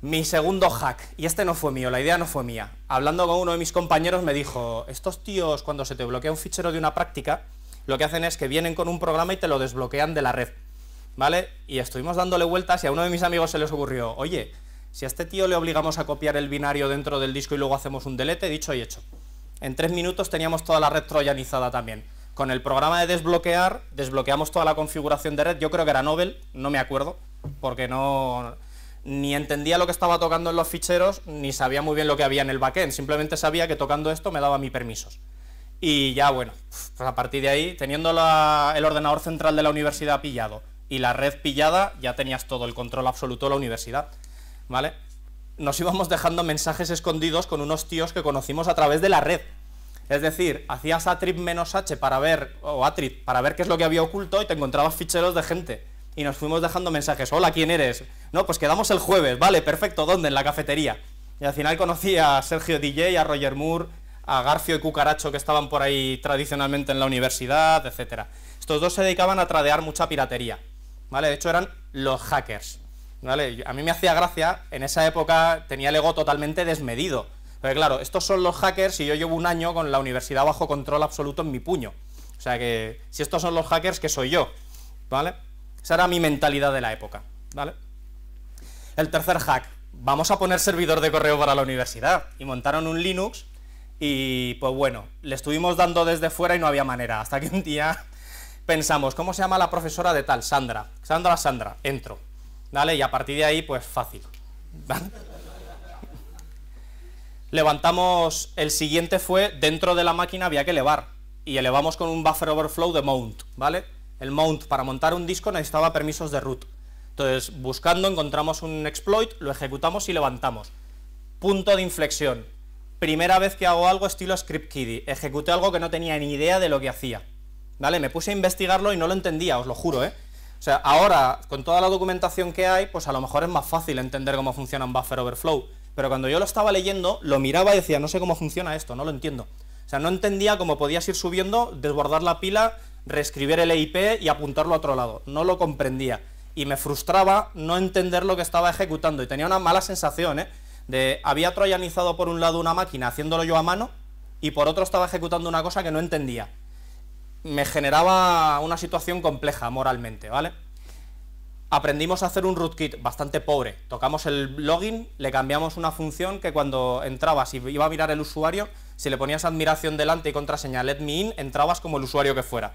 Mi segundo hack, y este no fue mío, la idea no fue mía. Hablando con uno de mis compañeros me dijo, estos tíos cuando se te bloquea un fichero de una práctica, lo que hacen es que vienen con un programa y te lo desbloquean de la red, ¿vale? Y estuvimos dándole vueltas y a uno de mis amigos se les ocurrió, oye, si a este tío le obligamos a copiar el binario dentro del disco y luego hacemos un delete, dicho y hecho. En tres minutos teníamos toda la red troyanizada también. Con el programa de desbloquear, desbloqueamos toda la configuración de red. Yo creo que era Nobel, no me acuerdo, porque no ni entendía lo que estaba tocando en los ficheros, ni sabía muy bien lo que había en el backend. Simplemente sabía que tocando esto me daba mis permisos. Y ya bueno, pues a partir de ahí, teniendo la, el ordenador central de la universidad pillado y la red pillada, ya tenías todo el control absoluto de la universidad. ¿Vale? Nos íbamos dejando mensajes escondidos con unos tíos que conocimos a través de la red. Es decir, hacías atrip menos h para ver, o atrip, para ver qué es lo que había oculto y te encontrabas ficheros de gente. Y nos fuimos dejando mensajes, hola, ¿quién eres? No, pues quedamos el jueves, vale, perfecto, ¿dónde? En la cafetería. Y al final conocí a Sergio DJ, a Roger Moore, a Garfio y Cucaracho que estaban por ahí tradicionalmente en la universidad, etc. Estos dos se dedicaban a tradear mucha piratería, ¿vale? De hecho eran los hackers, ¿vale? A mí me hacía gracia, en esa época tenía el ego totalmente desmedido pero claro, estos son los hackers y yo llevo un año con la universidad bajo control absoluto en mi puño. O sea que, si estos son los hackers, que soy yo, ¿vale? Esa era mi mentalidad de la época, ¿vale? El tercer hack, vamos a poner servidor de correo para la universidad. Y montaron un Linux y pues bueno, le estuvimos dando desde fuera y no había manera. Hasta que un día pensamos, ¿cómo se llama la profesora de tal? Sandra. Sandra, Sandra, entro. ¿Vale? Y a partir de ahí, pues fácil. ¿Vale? levantamos, el siguiente fue, dentro de la máquina había que elevar, y elevamos con un buffer overflow de mount, ¿vale? El mount, para montar un disco necesitaba permisos de root. Entonces, buscando, encontramos un exploit, lo ejecutamos y levantamos. Punto de inflexión. Primera vez que hago algo estilo script kiddie. Ejecuté algo que no tenía ni idea de lo que hacía. ¿Vale? Me puse a investigarlo y no lo entendía, os lo juro, ¿eh? O sea, ahora, con toda la documentación que hay, pues a lo mejor es más fácil entender cómo funciona un buffer overflow pero cuando yo lo estaba leyendo, lo miraba y decía, no sé cómo funciona esto, no lo entiendo. O sea, no entendía cómo podías ir subiendo, desbordar la pila, reescribir el EIP y apuntarlo a otro lado. No lo comprendía. Y me frustraba no entender lo que estaba ejecutando. Y tenía una mala sensación, ¿eh? De había troyanizado por un lado una máquina haciéndolo yo a mano y por otro estaba ejecutando una cosa que no entendía. Me generaba una situación compleja moralmente, ¿vale? aprendimos a hacer un rootkit bastante pobre. Tocamos el login, le cambiamos una función que cuando entrabas y iba a mirar el usuario, si le ponías admiración delante y contraseña let me in, entrabas como el usuario que fuera.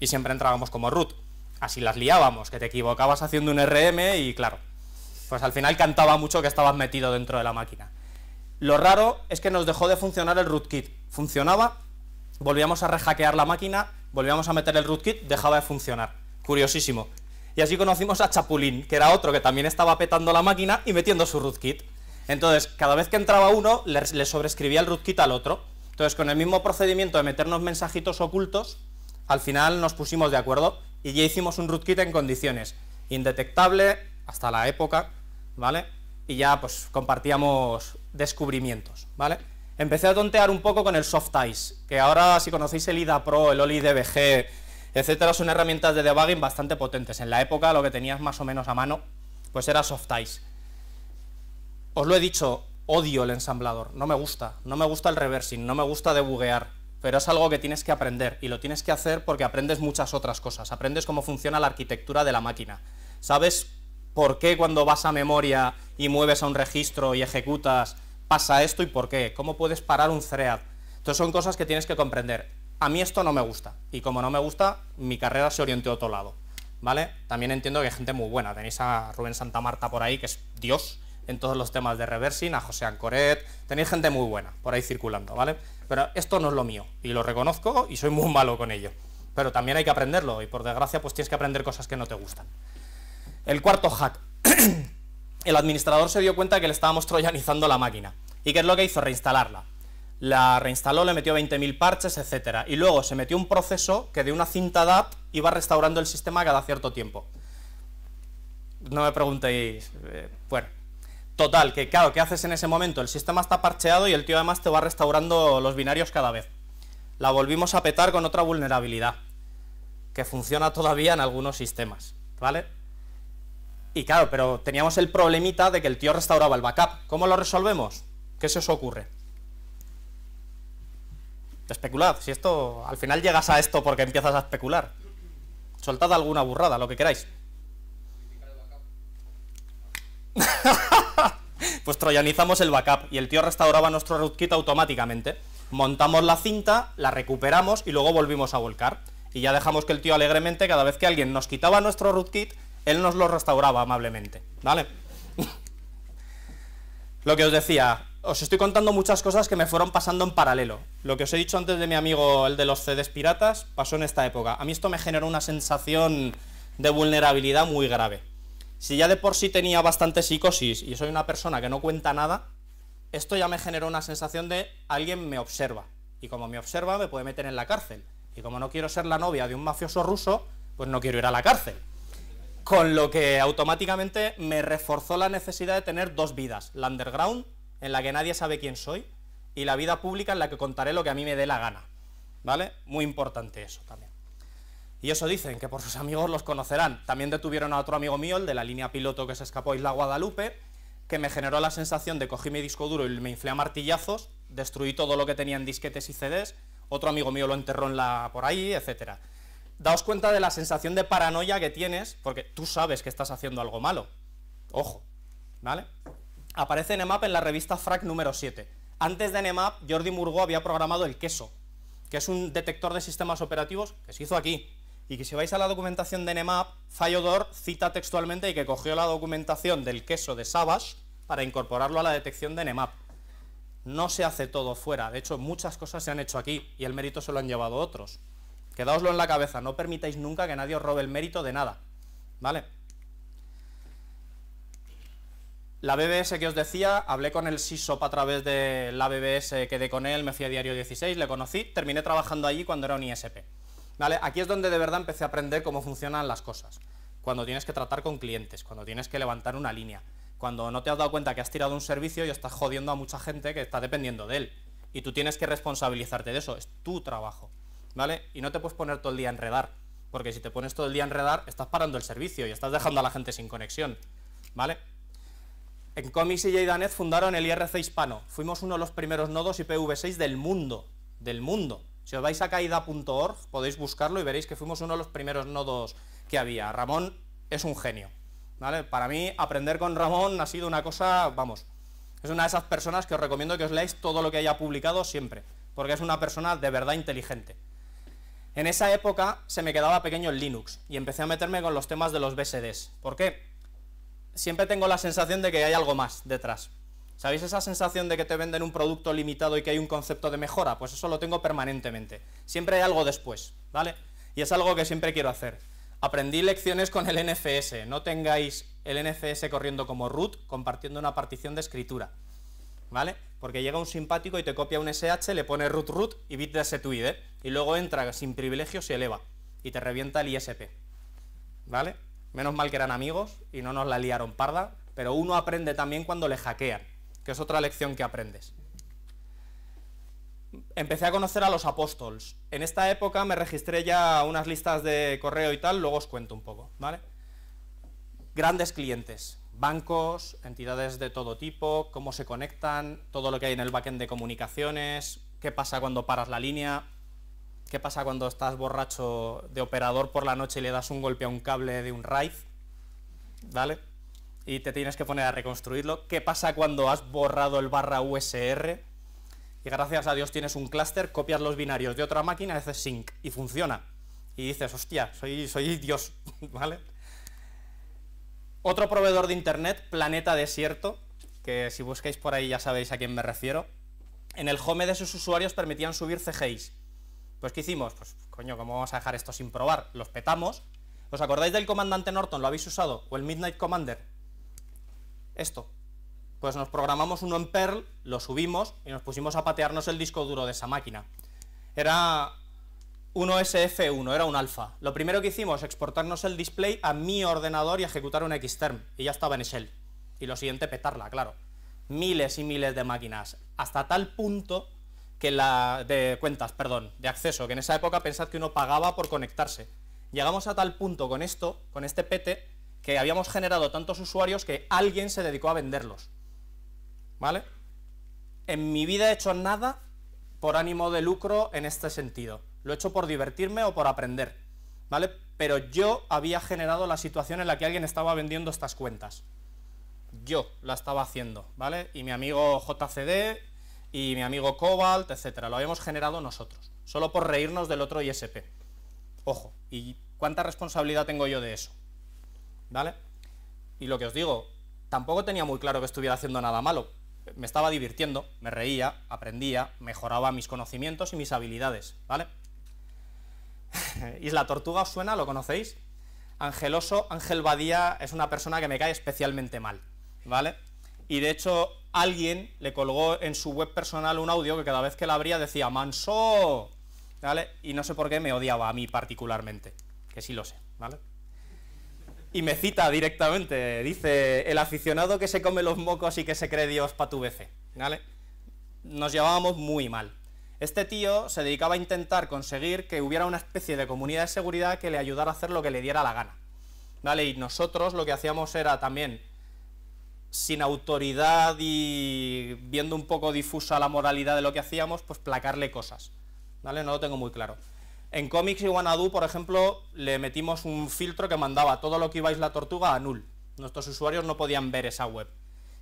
Y siempre entrábamos como root. Así las liábamos, que te equivocabas haciendo un RM y claro, pues al final cantaba mucho que estabas metido dentro de la máquina. Lo raro es que nos dejó de funcionar el rootkit. Funcionaba, volvíamos a rehackear la máquina, volvíamos a meter el rootkit, dejaba de funcionar. Curiosísimo. Y así conocimos a Chapulín, que era otro que también estaba petando la máquina y metiendo su rootkit. Entonces, cada vez que entraba uno, le, sobrescribía el rootkit al otro. Entonces, con el mismo procedimiento de meternos mensajitos ocultos, al final nos pusimos de acuerdo y ya hicimos un rootkit en condiciones indetectable hasta la época, ¿vale? Y ya pues compartíamos descubrimientos, ¿vale? Empecé a tontear un poco con el Softice, que ahora si conocéis el IDA Pro, el OLI DBG, etcétera, son herramientas de debugging bastante potentes. En la época lo que tenías más o menos a mano, pues era Softice. Os lo he dicho, odio el ensamblador, no me gusta, no me gusta el reversing, no me gusta debuguear, pero es algo que tienes que aprender y lo tienes que hacer porque aprendes muchas otras cosas, aprendes cómo funciona la arquitectura de la máquina, sabes por qué cuando vas a memoria y mueves a un registro y ejecutas pasa esto y por qué, cómo puedes parar un thread, entonces son cosas que tienes que comprender a mí esto no me gusta. Y como no me gusta, mi carrera se orientó a otro lado. ¿Vale? También entiendo que hay gente muy buena. Tenéis a Rubén Santa Marta por ahí, que es Dios en todos los temas de reversing, a José Ancoret. Tenéis gente muy buena por ahí circulando, ¿vale? Pero esto no es lo mío. Y lo reconozco y soy muy malo con ello. Pero también hay que aprenderlo. Y por desgracia, pues tienes que aprender cosas que no te gustan. El cuarto hack. (coughs) El administrador se dio cuenta que le estábamos troyanizando la máquina. ¿Y qué es lo que hizo? Reinstalarla la reinstaló, le metió 20.000 parches, etc. Y luego se metió un proceso que de una cinta DAP iba restaurando el sistema cada cierto tiempo. No me preguntéis, eh, bueno. Total, que claro, ¿qué haces en ese momento? El sistema está parcheado y el tío además te va restaurando los binarios cada vez. La volvimos a petar con otra vulnerabilidad, que funciona todavía en algunos sistemas, ¿vale? Y claro, pero teníamos el problemita de que el tío restauraba el backup. ¿Cómo lo resolvemos? ¿Qué se os ocurre? Especulad, si esto. Al final llegas a esto porque empiezas a especular. Soltad alguna burrada, lo que queráis. (laughs) pues troyanizamos el backup y el tío restauraba nuestro rootkit automáticamente. Montamos la cinta, la recuperamos y luego volvimos a volcar. Y ya dejamos que el tío alegremente, cada vez que alguien nos quitaba nuestro rootkit, él nos lo restauraba amablemente. ¿Vale? (laughs) lo que os decía, os estoy contando muchas cosas que me fueron pasando en paralelo. Lo que os he dicho antes de mi amigo, el de los CDs piratas, pasó en esta época. A mí esto me generó una sensación de vulnerabilidad muy grave. Si ya de por sí tenía bastante psicosis y soy una persona que no cuenta nada, esto ya me generó una sensación de alguien me observa. Y como me observa, me puede meter en la cárcel. Y como no quiero ser la novia de un mafioso ruso, pues no quiero ir a la cárcel. Con lo que automáticamente me reforzó la necesidad de tener dos vidas, la underground en la que nadie sabe quién soy, y la vida pública en la que contaré lo que a mí me dé la gana. ¿Vale? Muy importante eso también. Y eso dicen, que por sus amigos los conocerán. También detuvieron a otro amigo mío, el de la línea piloto que se escapó a Isla Guadalupe, que me generó la sensación de cogí mi disco duro y me inflé a martillazos, destruí todo lo que tenía en disquetes y CDs, otro amigo mío lo enterró en la, por ahí, etcétera daos cuenta de la sensación de paranoia que tienes, porque tú sabes que estás haciendo algo malo. Ojo, ¿vale? aparece Nemap en la revista FRAC número 7. Antes de Nemap, Jordi Murgo había programado el queso, que es un detector de sistemas operativos que se hizo aquí. Y que si vais a la documentación de Nemap, Fayodor cita textualmente y que cogió la documentación del queso de Savage para incorporarlo a la detección de Nemap. No se hace todo fuera, de hecho muchas cosas se han hecho aquí y el mérito se lo han llevado otros. Quedaoslo en la cabeza, no permitáis nunca que nadie os robe el mérito de nada. ¿Vale? La BBS que os decía, hablé con el SISOP a través de la BBS, quedé con él, me fui a Diario 16, le conocí, terminé trabajando allí cuando era un ISP. ¿Vale? Aquí es donde de verdad empecé a aprender cómo funcionan las cosas. Cuando tienes que tratar con clientes, cuando tienes que levantar una línea, cuando no te has dado cuenta que has tirado un servicio y estás jodiendo a mucha gente que está dependiendo de él. Y tú tienes que responsabilizarte de eso, es tu trabajo. ¿Vale? Y no te puedes poner todo el día a enredar, porque si te pones todo el día a enredar, estás parando el servicio y estás dejando a la gente sin conexión. ¿Vale? En Comics y Jaidanet fundaron el IRC hispano. Fuimos uno de los primeros nodos IPv6 del mundo. Del mundo. Si os vais a caida.org podéis buscarlo y veréis que fuimos uno de los primeros nodos que había. Ramón es un genio. ¿vale? Para mí, aprender con Ramón ha sido una cosa, vamos, es una de esas personas que os recomiendo que os leáis todo lo que haya publicado siempre, porque es una persona de verdad inteligente. En esa época se me quedaba pequeño el Linux y empecé a meterme con los temas de los BSDs. ¿Por qué? siempre tengo la sensación de que hay algo más detrás. ¿Sabéis esa sensación de que te venden un producto limitado y que hay un concepto de mejora? Pues eso lo tengo permanentemente. Siempre hay algo después, ¿vale? Y es algo que siempre quiero hacer. Aprendí lecciones con el NFS. No tengáis el NFS corriendo como root, compartiendo una partición de escritura. ¿Vale? Porque llega un simpático y te copia un SH, le pone root root y bit de twitter ¿eh? y luego entra sin privilegio, se eleva, y te revienta el ISP. ¿Vale? Menos mal que eran amigos y no nos la liaron parda, pero uno aprende también cuando le hackean, que es otra lección que aprendes. Empecé a conocer a los apóstoles. En esta época me registré ya unas listas de correo y tal, luego os cuento un poco, ¿vale? Grandes clientes, bancos, entidades de todo tipo, cómo se conectan, todo lo que hay en el backend de comunicaciones, qué pasa cuando paras la línea, ¿Qué pasa cuando estás borracho de operador por la noche y le das un golpe a un cable de un raid? ¿Vale? Y te tienes que poner a reconstruirlo. ¿Qué pasa cuando has borrado el barra USR? Y gracias a Dios tienes un clúster, copias los binarios de otra máquina, haces sync y funciona. Y dices, hostia, soy, soy Dios, (laughs) ¿vale? Otro proveedor de internet, Planeta Desierto, que si buscáis por ahí ya sabéis a quién me refiero. En el home de sus usuarios permitían subir CGIs pues ¿qué hicimos? Pues coño, ¿cómo vamos a dejar esto sin probar? Los petamos. ¿Os acordáis del comandante Norton? ¿Lo habéis usado? ¿O el Midnight Commander? Esto. Pues nos programamos uno en Perl, lo subimos y nos pusimos a patearnos el disco duro de esa máquina. Era un SF1, era un alfa. Lo primero que hicimos, exportarnos el display a mi ordenador y ejecutar un Xterm. Y ya estaba en Shell. Y lo siguiente, petarla, claro. Miles y miles de máquinas. Hasta tal punto que la de cuentas, perdón, de acceso, que en esa época pensad que uno pagaba por conectarse. Llegamos a tal punto con esto, con este pete, que habíamos generado tantos usuarios que alguien se dedicó a venderlos. ¿Vale? En mi vida he hecho nada por ánimo de lucro en este sentido. Lo he hecho por divertirme o por aprender. ¿Vale? Pero yo había generado la situación en la que alguien estaba vendiendo estas cuentas. Yo la estaba haciendo, ¿vale? Y mi amigo JCD y mi amigo Cobalt, etcétera. Lo habíamos generado nosotros, solo por reírnos del otro ISP. Ojo, ¿y cuánta responsabilidad tengo yo de eso? ¿Vale? Y lo que os digo, tampoco tenía muy claro que estuviera haciendo nada malo. Me estaba divirtiendo, me reía, aprendía, mejoraba mis conocimientos y mis habilidades, ¿vale? (laughs) Isla Tortuga os suena, ¿lo conocéis? Angeloso, Ángel Badía es una persona que me cae especialmente mal, ¿vale? Y de hecho alguien le colgó en su web personal un audio que cada vez que la abría decía ¡Manso! ¿Vale? Y no sé por qué me odiaba a mí particularmente, que sí lo sé, ¿vale? Y me cita directamente, dice, el aficionado que se come los mocos y que se cree Dios para tu BC, ¿vale? Nos llevábamos muy mal. Este tío se dedicaba a intentar conseguir que hubiera una especie de comunidad de seguridad que le ayudara a hacer lo que le diera la gana, ¿vale? Y nosotros lo que hacíamos era también sin autoridad y viendo un poco difusa la moralidad de lo que hacíamos, pues placarle cosas. ¿Vale? No lo tengo muy claro. En Comics y Wanadu, por ejemplo, le metimos un filtro que mandaba todo lo que ibais la tortuga a null. Nuestros usuarios no podían ver esa web.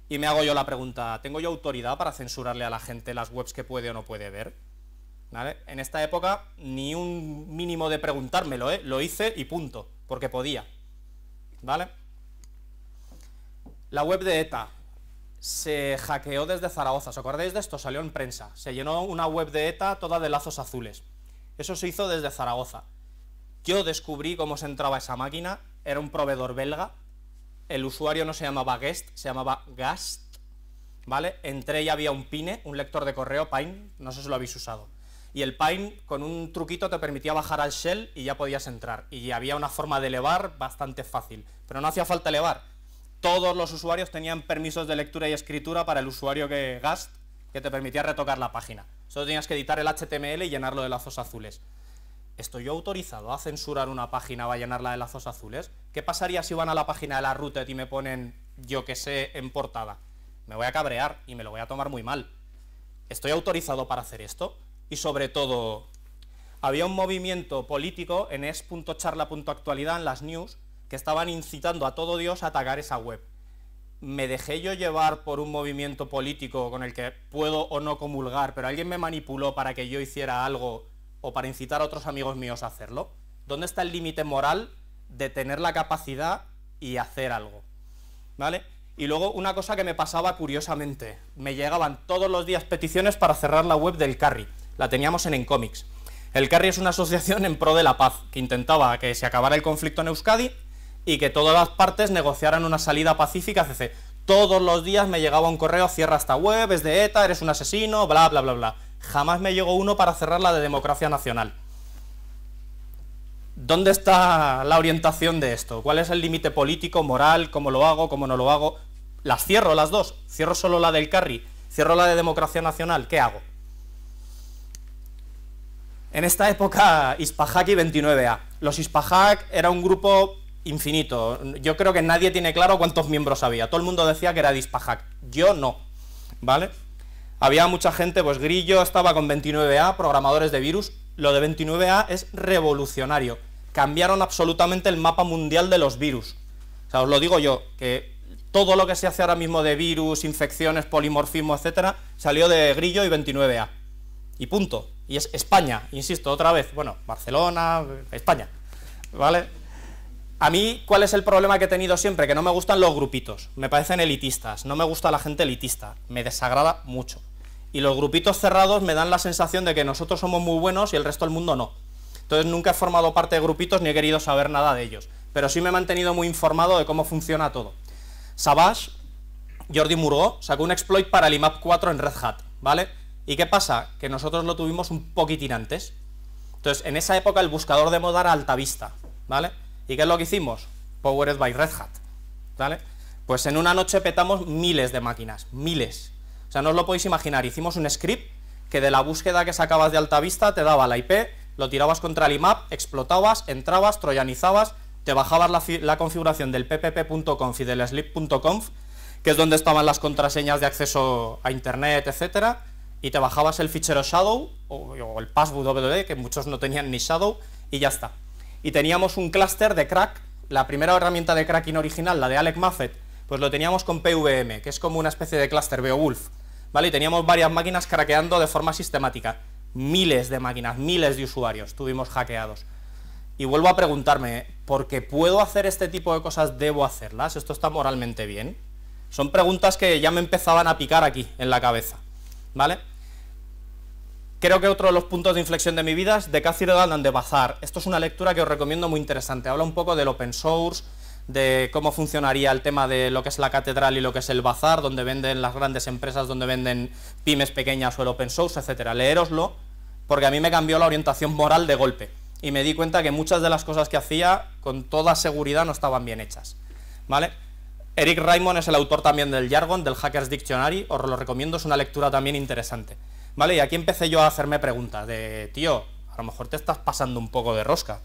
Y me hago yo la pregunta, ¿tengo yo autoridad para censurarle a la gente las webs que puede o no puede ver? ¿Vale? En esta época ni un mínimo de preguntármelo, ¿eh? Lo hice y punto, porque podía. ¿Vale? La web de ETA se hackeó desde Zaragoza. ¿Os acordáis de esto? Salió en prensa. Se llenó una web de ETA toda de lazos azules. Eso se hizo desde Zaragoza. Yo descubrí cómo se entraba esa máquina. Era un proveedor belga. El usuario no se llamaba Guest, se llamaba Gast. ¿Vale? Entré y había un Pine, un lector de correo, Pine. No sé si lo habéis usado. Y el Pine con un truquito te permitía bajar al shell y ya podías entrar. Y había una forma de elevar bastante fácil. Pero no hacía falta elevar todos los usuarios tenían permisos de lectura y escritura para el usuario que Gast, que te permitía retocar la página. Solo tenías que editar el HTML y llenarlo de lazos azules. ¿Estoy autorizado a censurar una página o a llenarla de lazos azules? ¿Qué pasaría si van a la página de la ruta y me ponen, yo que sé, en portada? Me voy a cabrear y me lo voy a tomar muy mal. ¿Estoy autorizado para hacer esto? Y sobre todo, había un movimiento político en es.charla.actualidad, en las news, que estaban incitando a todo Dios a atacar esa web. ¿Me dejé yo llevar por un movimiento político con el que puedo o no comulgar, pero alguien me manipuló para que yo hiciera algo o para incitar a otros amigos míos a hacerlo? ¿Dónde está el límite moral de tener la capacidad y hacer algo? ¿Vale? Y luego una cosa que me pasaba curiosamente, me llegaban todos los días peticiones para cerrar la web del Carry. La teníamos en Encomics. El Carry es una asociación en pro de la paz que intentaba que se acabara el conflicto en Euskadi y que todas las partes negociaran una salida pacífica, Todos los días me llegaba un correo, cierra esta web, es de ETA, eres un asesino, bla, bla, bla, bla. Jamás me llegó uno para cerrar la de democracia nacional. ¿Dónde está la orientación de esto? ¿Cuál es el límite político, moral? ¿Cómo lo hago? ¿Cómo no lo hago? Las cierro las dos. Cierro solo la del Carri. Cierro la de democracia nacional. ¿Qué hago? En esta época, Ispajak y 29A. Los Ispajak era un grupo infinito. Yo creo que nadie tiene claro cuántos miembros había. Todo el mundo decía que era Dispahack. Yo no. ¿Vale? Había mucha gente, pues Grillo estaba con 29A, programadores de virus. Lo de 29A es revolucionario. Cambiaron absolutamente el mapa mundial de los virus. O sea, os lo digo yo, que todo lo que se hace ahora mismo de virus, infecciones, polimorfismo, etcétera, salió de Grillo y 29A. Y punto. Y es España, insisto, otra vez. Bueno, Barcelona, España. ¿Vale? A mí, ¿cuál es el problema que he tenido siempre? Que no me gustan los grupitos, me parecen elitistas, no me gusta la gente elitista, me desagrada mucho. Y los grupitos cerrados me dan la sensación de que nosotros somos muy buenos y el resto del mundo no. Entonces nunca he formado parte de grupitos ni he querido saber nada de ellos, pero sí me he mantenido muy informado de cómo funciona todo. Savage, Jordi Murgo, sacó un exploit para el IMAP 4 en Red Hat, ¿vale? ¿Y qué pasa? Que nosotros lo tuvimos un poquitín antes. Entonces, en esa época el buscador de moda era Vista, ¿vale? ¿Y qué es lo que hicimos? Powered by Red Hat, ¿vale? Pues en una noche petamos miles de máquinas, miles. O sea, no os lo podéis imaginar, hicimos un script que de la búsqueda que sacabas de alta vista te daba la IP, lo tirabas contra el IMAP, explotabas, entrabas, troyanizabas, te bajabas la, configuración del ppp.conf y del sleep.conf, que es donde estaban las contraseñas de acceso a internet, etcétera, y te bajabas el fichero Shadow o, el password WD, que muchos no tenían ni Shadow, y ya está y teníamos un clúster de crack, la primera herramienta de cracking original, la de Alec Muffet, pues lo teníamos con PVM, que es como una especie de clúster Beowulf, ¿vale? Y teníamos varias máquinas craqueando de forma sistemática, miles de máquinas, miles de usuarios tuvimos hackeados. Y vuelvo a preguntarme, ¿eh? ¿por qué puedo hacer este tipo de cosas, debo hacerlas? ¿Esto está moralmente bien? Son preguntas que ya me empezaban a picar aquí, en la cabeza, ¿vale? Creo que otro de los puntos de inflexión de mi vida es de Cathy Rodan de Bazar. Esto es una lectura que os recomiendo muy interesante. Habla un poco del open source, de cómo funcionaría el tema de lo que es la catedral y lo que es el bazar, donde venden las grandes empresas, donde venden pymes pequeñas o el open source, etcétera. Leeroslo, porque a mí me cambió la orientación moral de golpe. Y me di cuenta que muchas de las cosas que hacía, con toda seguridad, no estaban bien hechas. ¿Vale? Eric Raymond es el autor también del Jargon, del Hackers Dictionary, os lo recomiendo, es una lectura también interesante. ¿Vale? Y aquí empecé yo a hacerme preguntas de, tío, a lo mejor te estás pasando un poco de rosca.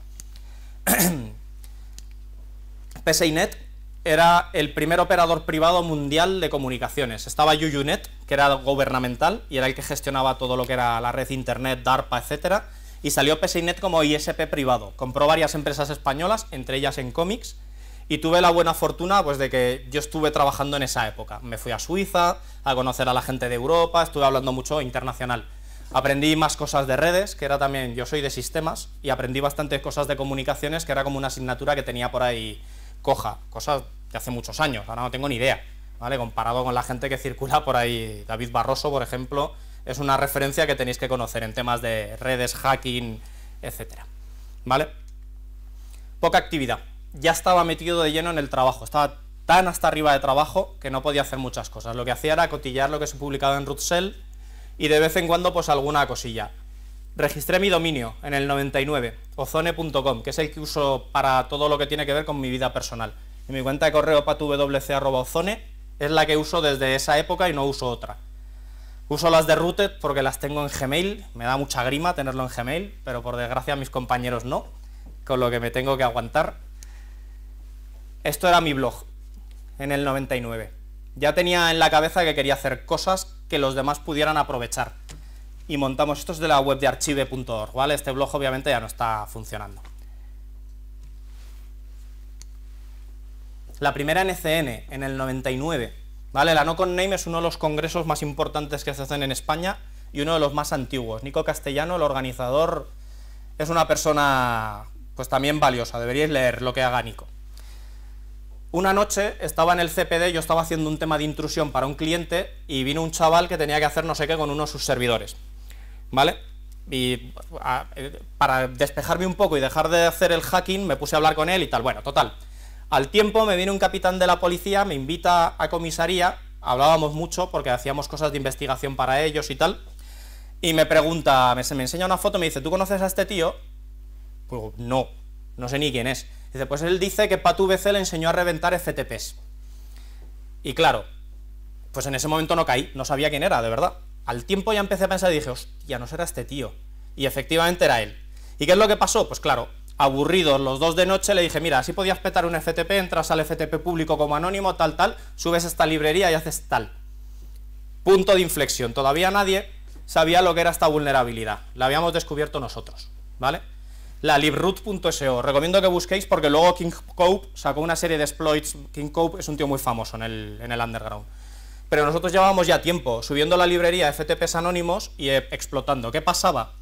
(clears throat) PSINet era el primer operador privado mundial de comunicaciones. Estaba UUNet, que era gubernamental y era el que gestionaba todo lo que era la red internet, DARPA, etc. y salió PSINet como ISP privado. Compró varias empresas españolas, entre ellas en cómics y tuve la buena fortuna pues, de que yo estuve trabajando en esa época. Me fui a Suiza a conocer a la gente de Europa, estuve hablando mucho internacional. Aprendí más cosas de redes, que era también, yo soy de sistemas, y aprendí bastantes cosas de comunicaciones, que era como una asignatura que tenía por ahí coja, cosas de hace muchos años, ahora no tengo ni idea, ¿vale? Comparado con la gente que circula por ahí, David Barroso, por ejemplo, es una referencia que tenéis que conocer en temas de redes, hacking, etcétera, ¿vale? Poca actividad, ya estaba metido de lleno en el trabajo, estaba tan hasta arriba de trabajo que no podía hacer muchas cosas. Lo que hacía era cotillar lo que se publicaba en Rootsell y de vez en cuando pues alguna cosilla. Registré mi dominio en el 99, ozone.com, que es el que uso para todo lo que tiene que ver con mi vida personal. Y mi cuenta de correo patwc.ozone es la que uso desde esa época y no uso otra. Uso las de Rooted porque las tengo en Gmail, me da mucha grima tenerlo en Gmail, pero por desgracia mis compañeros no, con lo que me tengo que aguantar. Esto era mi blog, en el 99. Ya tenía en la cabeza que quería hacer cosas que los demás pudieran aprovechar. Y montamos esto de la web de archive.org, ¿vale? Este blog obviamente ya no está funcionando. La primera NCN, en el 99. ¿Vale? La No Con Name es uno de los congresos más importantes que se hacen en España y uno de los más antiguos. Nico Castellano, el organizador, es una persona pues también valiosa. Deberíais leer lo que haga Nico. Una noche estaba en el CPD, yo estaba haciendo un tema de intrusión para un cliente y vino un chaval que tenía que hacer no sé qué con uno de sus servidores. ¿Vale? Y eh, para despejarme un poco y dejar de hacer el hacking, me puse a hablar con él y tal. Bueno, total. Al tiempo me viene un capitán de la policía, me invita a comisaría, hablábamos mucho porque hacíamos cosas de investigación para ellos y tal. Y me pregunta, me, me enseña una foto, me dice, ¿tú conoces a este tío? Pues no, no sé ni quién es. Dice, pues él dice que PatuVC le enseñó a reventar FTPs. Y claro, pues en ese momento no caí, no sabía quién era, de verdad. Al tiempo ya empecé a pensar y dije, hostia, no será este tío. Y efectivamente era él. ¿Y qué es lo que pasó? Pues claro, aburridos los dos de noche, le dije, mira, así podías petar un FTP, entras al FTP público como anónimo, tal, tal, subes a esta librería y haces tal. Punto de inflexión. Todavía nadie sabía lo que era esta vulnerabilidad. La habíamos descubierto nosotros, ¿vale? la libroot.so. Recomiendo que busquéis porque luego King Cope sacó una serie de exploits. King Cope es un tío muy famoso en el, underground. Pero nosotros llevábamos ya tiempo subiendo la librería FTPs anónimos y eh, explotando. ¿Qué pasaba?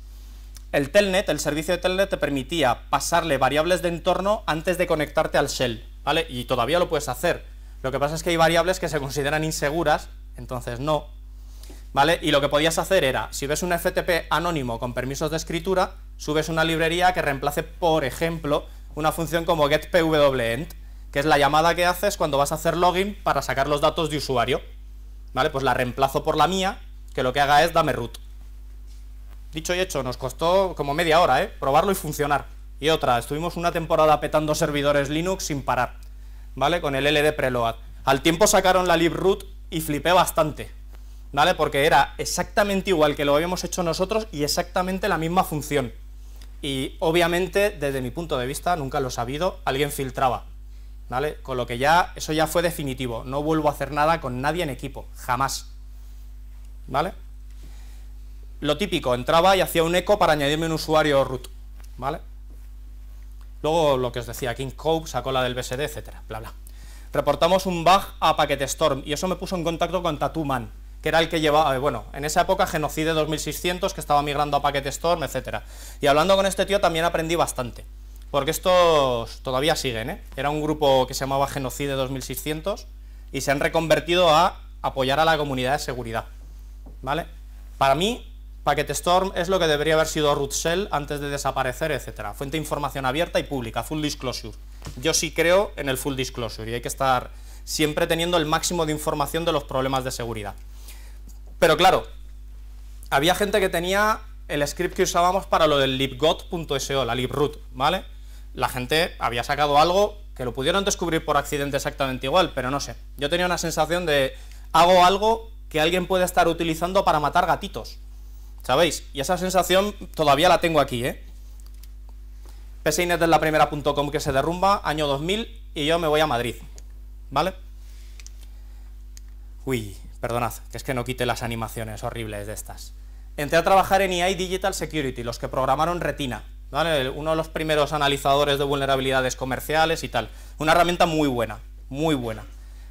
El telnet, el servicio de telnet, te permitía pasarle variables de entorno antes de conectarte al shell, ¿vale? Y todavía lo puedes hacer. Lo que pasa es que hay variables que se consideran inseguras, entonces no. ¿Vale? Y lo que podías hacer era, si ves un FTP anónimo con permisos de escritura, subes una librería que reemplace, por ejemplo, una función como getPwEnt, que es la llamada que haces cuando vas a hacer login para sacar los datos de usuario. ¿Vale? Pues la reemplazo por la mía, que lo que haga es dame root. Dicho y hecho, nos costó como media hora, ¿eh? Probarlo y funcionar. Y otra, estuvimos una temporada petando servidores Linux sin parar, ¿vale? Con el LD preload. Al tiempo sacaron la libroot y flipé bastante, ¿vale? Porque era exactamente igual que lo habíamos hecho nosotros y exactamente la misma función. Y obviamente, desde mi punto de vista, nunca lo he sabido, alguien filtraba. ¿Vale? Con lo que ya, eso ya fue definitivo. No vuelvo a hacer nada con nadie en equipo, jamás. ¿Vale? Lo típico, entraba y hacía un eco para añadirme un usuario root. ¿Vale? Luego lo que os decía, King Cope sacó la del BSD, etcétera, bla bla. Reportamos un bug a Packet Storm y eso me puso en contacto con Tatuman, que era el que llevaba, eh, bueno, en esa época Genocide 2600, que estaba migrando a Packet Storm, etc. Y hablando con este tío también aprendí bastante, porque estos todavía siguen, ¿eh? Era un grupo que se llamaba Genocide 2600 y se han reconvertido a apoyar a la comunidad de seguridad, ¿vale? Para mí, Packet Storm es lo que debería haber sido Root antes de desaparecer, etc. Fuente de información abierta y pública, full disclosure. Yo sí creo en el full disclosure y hay que estar siempre teniendo el máximo de información de los problemas de seguridad. Pero claro, había gente que tenía el script que usábamos para lo del libgot.so, la libroot, ¿vale? La gente había sacado algo que lo pudieron descubrir por accidente exactamente igual, pero no sé. Yo tenía una sensación de hago algo que alguien puede estar utilizando para matar gatitos. ¿Sabéis? Y esa sensación todavía la tengo aquí, ¿eh? PSINET es la primera.com que se derrumba, año 2000, y yo me voy a Madrid. ¿Vale? Uy, Perdonad, que es que no quite las animaciones horribles de estas. Entré a trabajar en EI Digital Security, los que programaron Retina, uno de los primeros analizadores de vulnerabilidades comerciales y tal. Una herramienta muy buena, muy buena.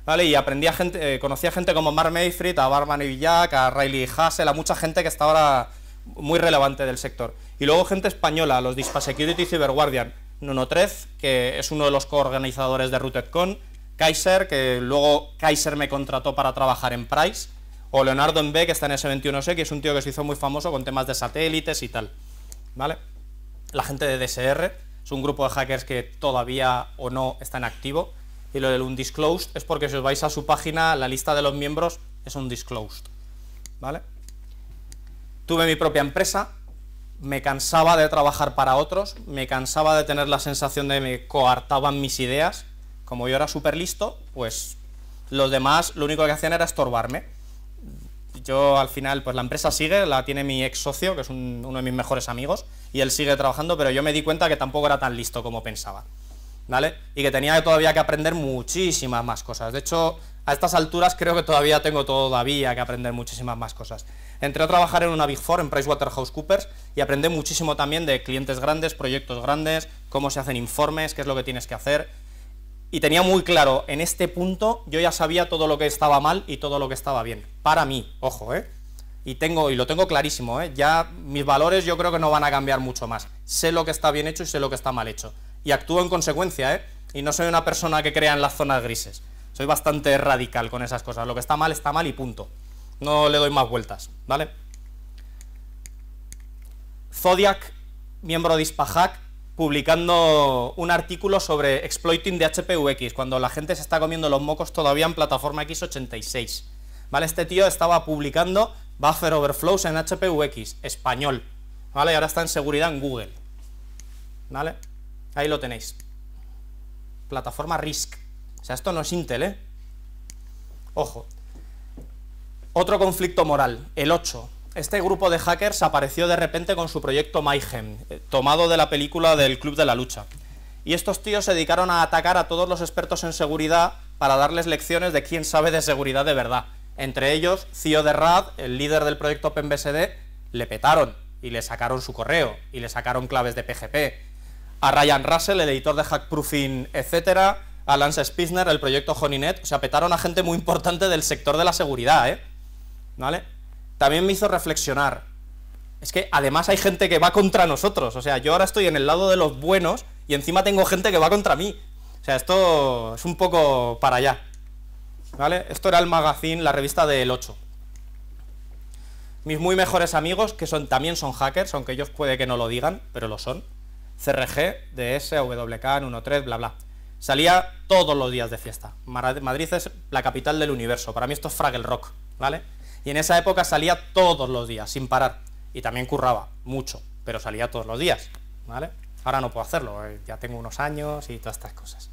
¿Vale? Y aprendí gente, eh, conocí a gente como Mark Mayfried, a Barman y Jack, a Riley Hassel, a mucha gente que está ahora muy relevante del sector. Y luego gente española, los Dispa Security y Cyber Guardian, Nuno Trez, que es uno de los coorganizadores de RootedCon, Kaiser, que luego Kaiser me contrató para trabajar en Price, o Leonardo B que está en S21C, que es un tío que se hizo muy famoso con temas de satélites y tal. ¿Vale? La gente de DSR es un grupo de hackers que todavía o no están activo. Y lo del undisclosed es porque si os vais a su página, la lista de los miembros es undisclosed. ¿Vale? Tuve mi propia empresa, me cansaba de trabajar para otros, me cansaba de tener la sensación de que me coartaban mis ideas como yo era súper listo, pues los demás lo único que hacían era estorbarme. Yo al final, pues la empresa sigue, la tiene mi ex socio, que es uno de mis mejores amigos, y él sigue trabajando, pero yo me di cuenta que tampoco era tan listo como pensaba. ¿Vale? Y que tenía todavía que aprender muchísimas más cosas. De hecho, a estas alturas creo que todavía tengo todavía que aprender muchísimas más cosas. Entré a trabajar en una Big Four, en PricewaterhouseCoopers, y aprendí muchísimo también de clientes grandes, proyectos grandes, cómo se hacen informes, qué es lo que tienes que hacer, y tenía muy claro, en este punto yo ya sabía todo lo que estaba mal y todo lo que estaba bien. Para mí, ojo, ¿eh? Y, tengo, y lo tengo clarísimo, ¿eh? Ya mis valores yo creo que no van a cambiar mucho más. Sé lo que está bien hecho y sé lo que está mal hecho. Y actúo en consecuencia, ¿eh? Y no soy una persona que crea en las zonas grises. Soy bastante radical con esas cosas. Lo que está mal, está mal y punto. No le doy más vueltas, ¿vale? Zodiac, miembro de Ispahak, publicando un artículo sobre exploiting de HPUX, cuando la gente se está comiendo los mocos todavía en plataforma X86. ¿Vale? Este tío estaba publicando buffer overflows en HPUX, español. ¿Vale? Y ahora está en seguridad en Google. ¿Vale? Ahí lo tenéis. Plataforma RISC. O sea, esto no es Intel, ¿eh? Ojo. Otro conflicto moral, el 8. Este grupo de hackers apareció de repente con su proyecto Mayhem, eh, tomado de la película del Club de la Lucha. Y estos tíos se dedicaron a atacar a todos los expertos en seguridad para darles lecciones de quién sabe de seguridad de verdad. Entre ellos, Cío e de Rad, el líder del proyecto OpenBSD, le petaron y le sacaron su correo y le sacaron claves de PGP. A Ryan Russell, el editor de Hackproofing, etc. A Lance Spitzner, el proyecto HoneyNet. O sea, petaron a gente muy importante del sector de la seguridad, ¿eh? ¿Vale? también me hizo reflexionar. Es que además hay gente que va contra nosotros. O sea, yo ahora estoy en el lado de los buenos y encima tengo gente que va contra mí. O sea, esto es un poco para allá. ¿Vale? Esto era el magazine, la revista del 8. Mis muy mejores amigos, que también son hackers, aunque ellos puede que no lo digan, pero lo son. CRG, DS, WK, 13, bla, bla. Salía todos los días de fiesta. Madrid es la capital del universo. Para mí esto es Fraggle Rock, ¿vale? Y en esa época salía todos los días, sin parar. Y también curraba, mucho, pero salía todos los días, ¿vale? Ahora no puedo hacerlo, eh, ya tengo unos años y todas estas cosas.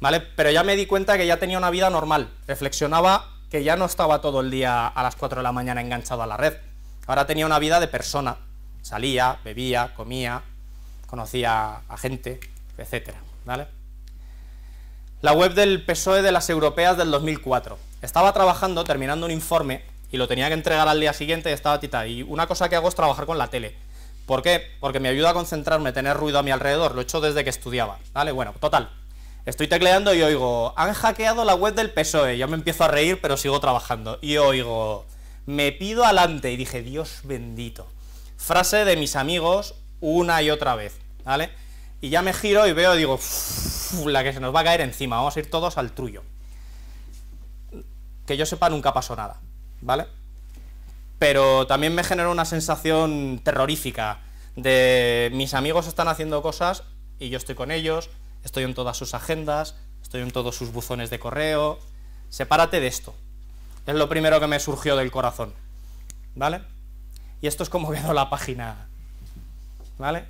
¿Vale? Pero ya me di cuenta que ya tenía una vida normal. Reflexionaba que ya no estaba todo el día a las 4 de la mañana enganchado a la red. Ahora tenía una vida de persona. Salía, bebía, comía, conocía a gente, etcétera, ¿vale? La web del PSOE de las europeas del 2004. Estaba trabajando, terminando un informe y lo tenía que entregar al día siguiente y estaba tita. Y una cosa que hago es trabajar con la tele. ¿Por qué? Porque me ayuda a concentrarme, tener ruido a mi alrededor. Lo he hecho desde que estudiaba. ¿Vale? Bueno, total. Estoy tecleando y oigo, han hackeado la web del PSOE. Ya me empiezo a reír, pero sigo trabajando. Y oigo, me pido adelante. Y dije, Dios bendito. Frase de mis amigos una y otra vez. ¿Vale? Y ya me giro y veo, y digo, la que se nos va a caer encima. Vamos a ir todos al trullo. Que yo sepa, nunca pasó nada. ¿vale? Pero también me generó una sensación terrorífica de mis amigos están haciendo cosas y yo estoy con ellos, estoy en todas sus agendas, estoy en todos sus buzones de correo. Sepárate de esto. Es lo primero que me surgió del corazón. ¿Vale? Y esto es como (laughs) quedó la página. ¿Vale?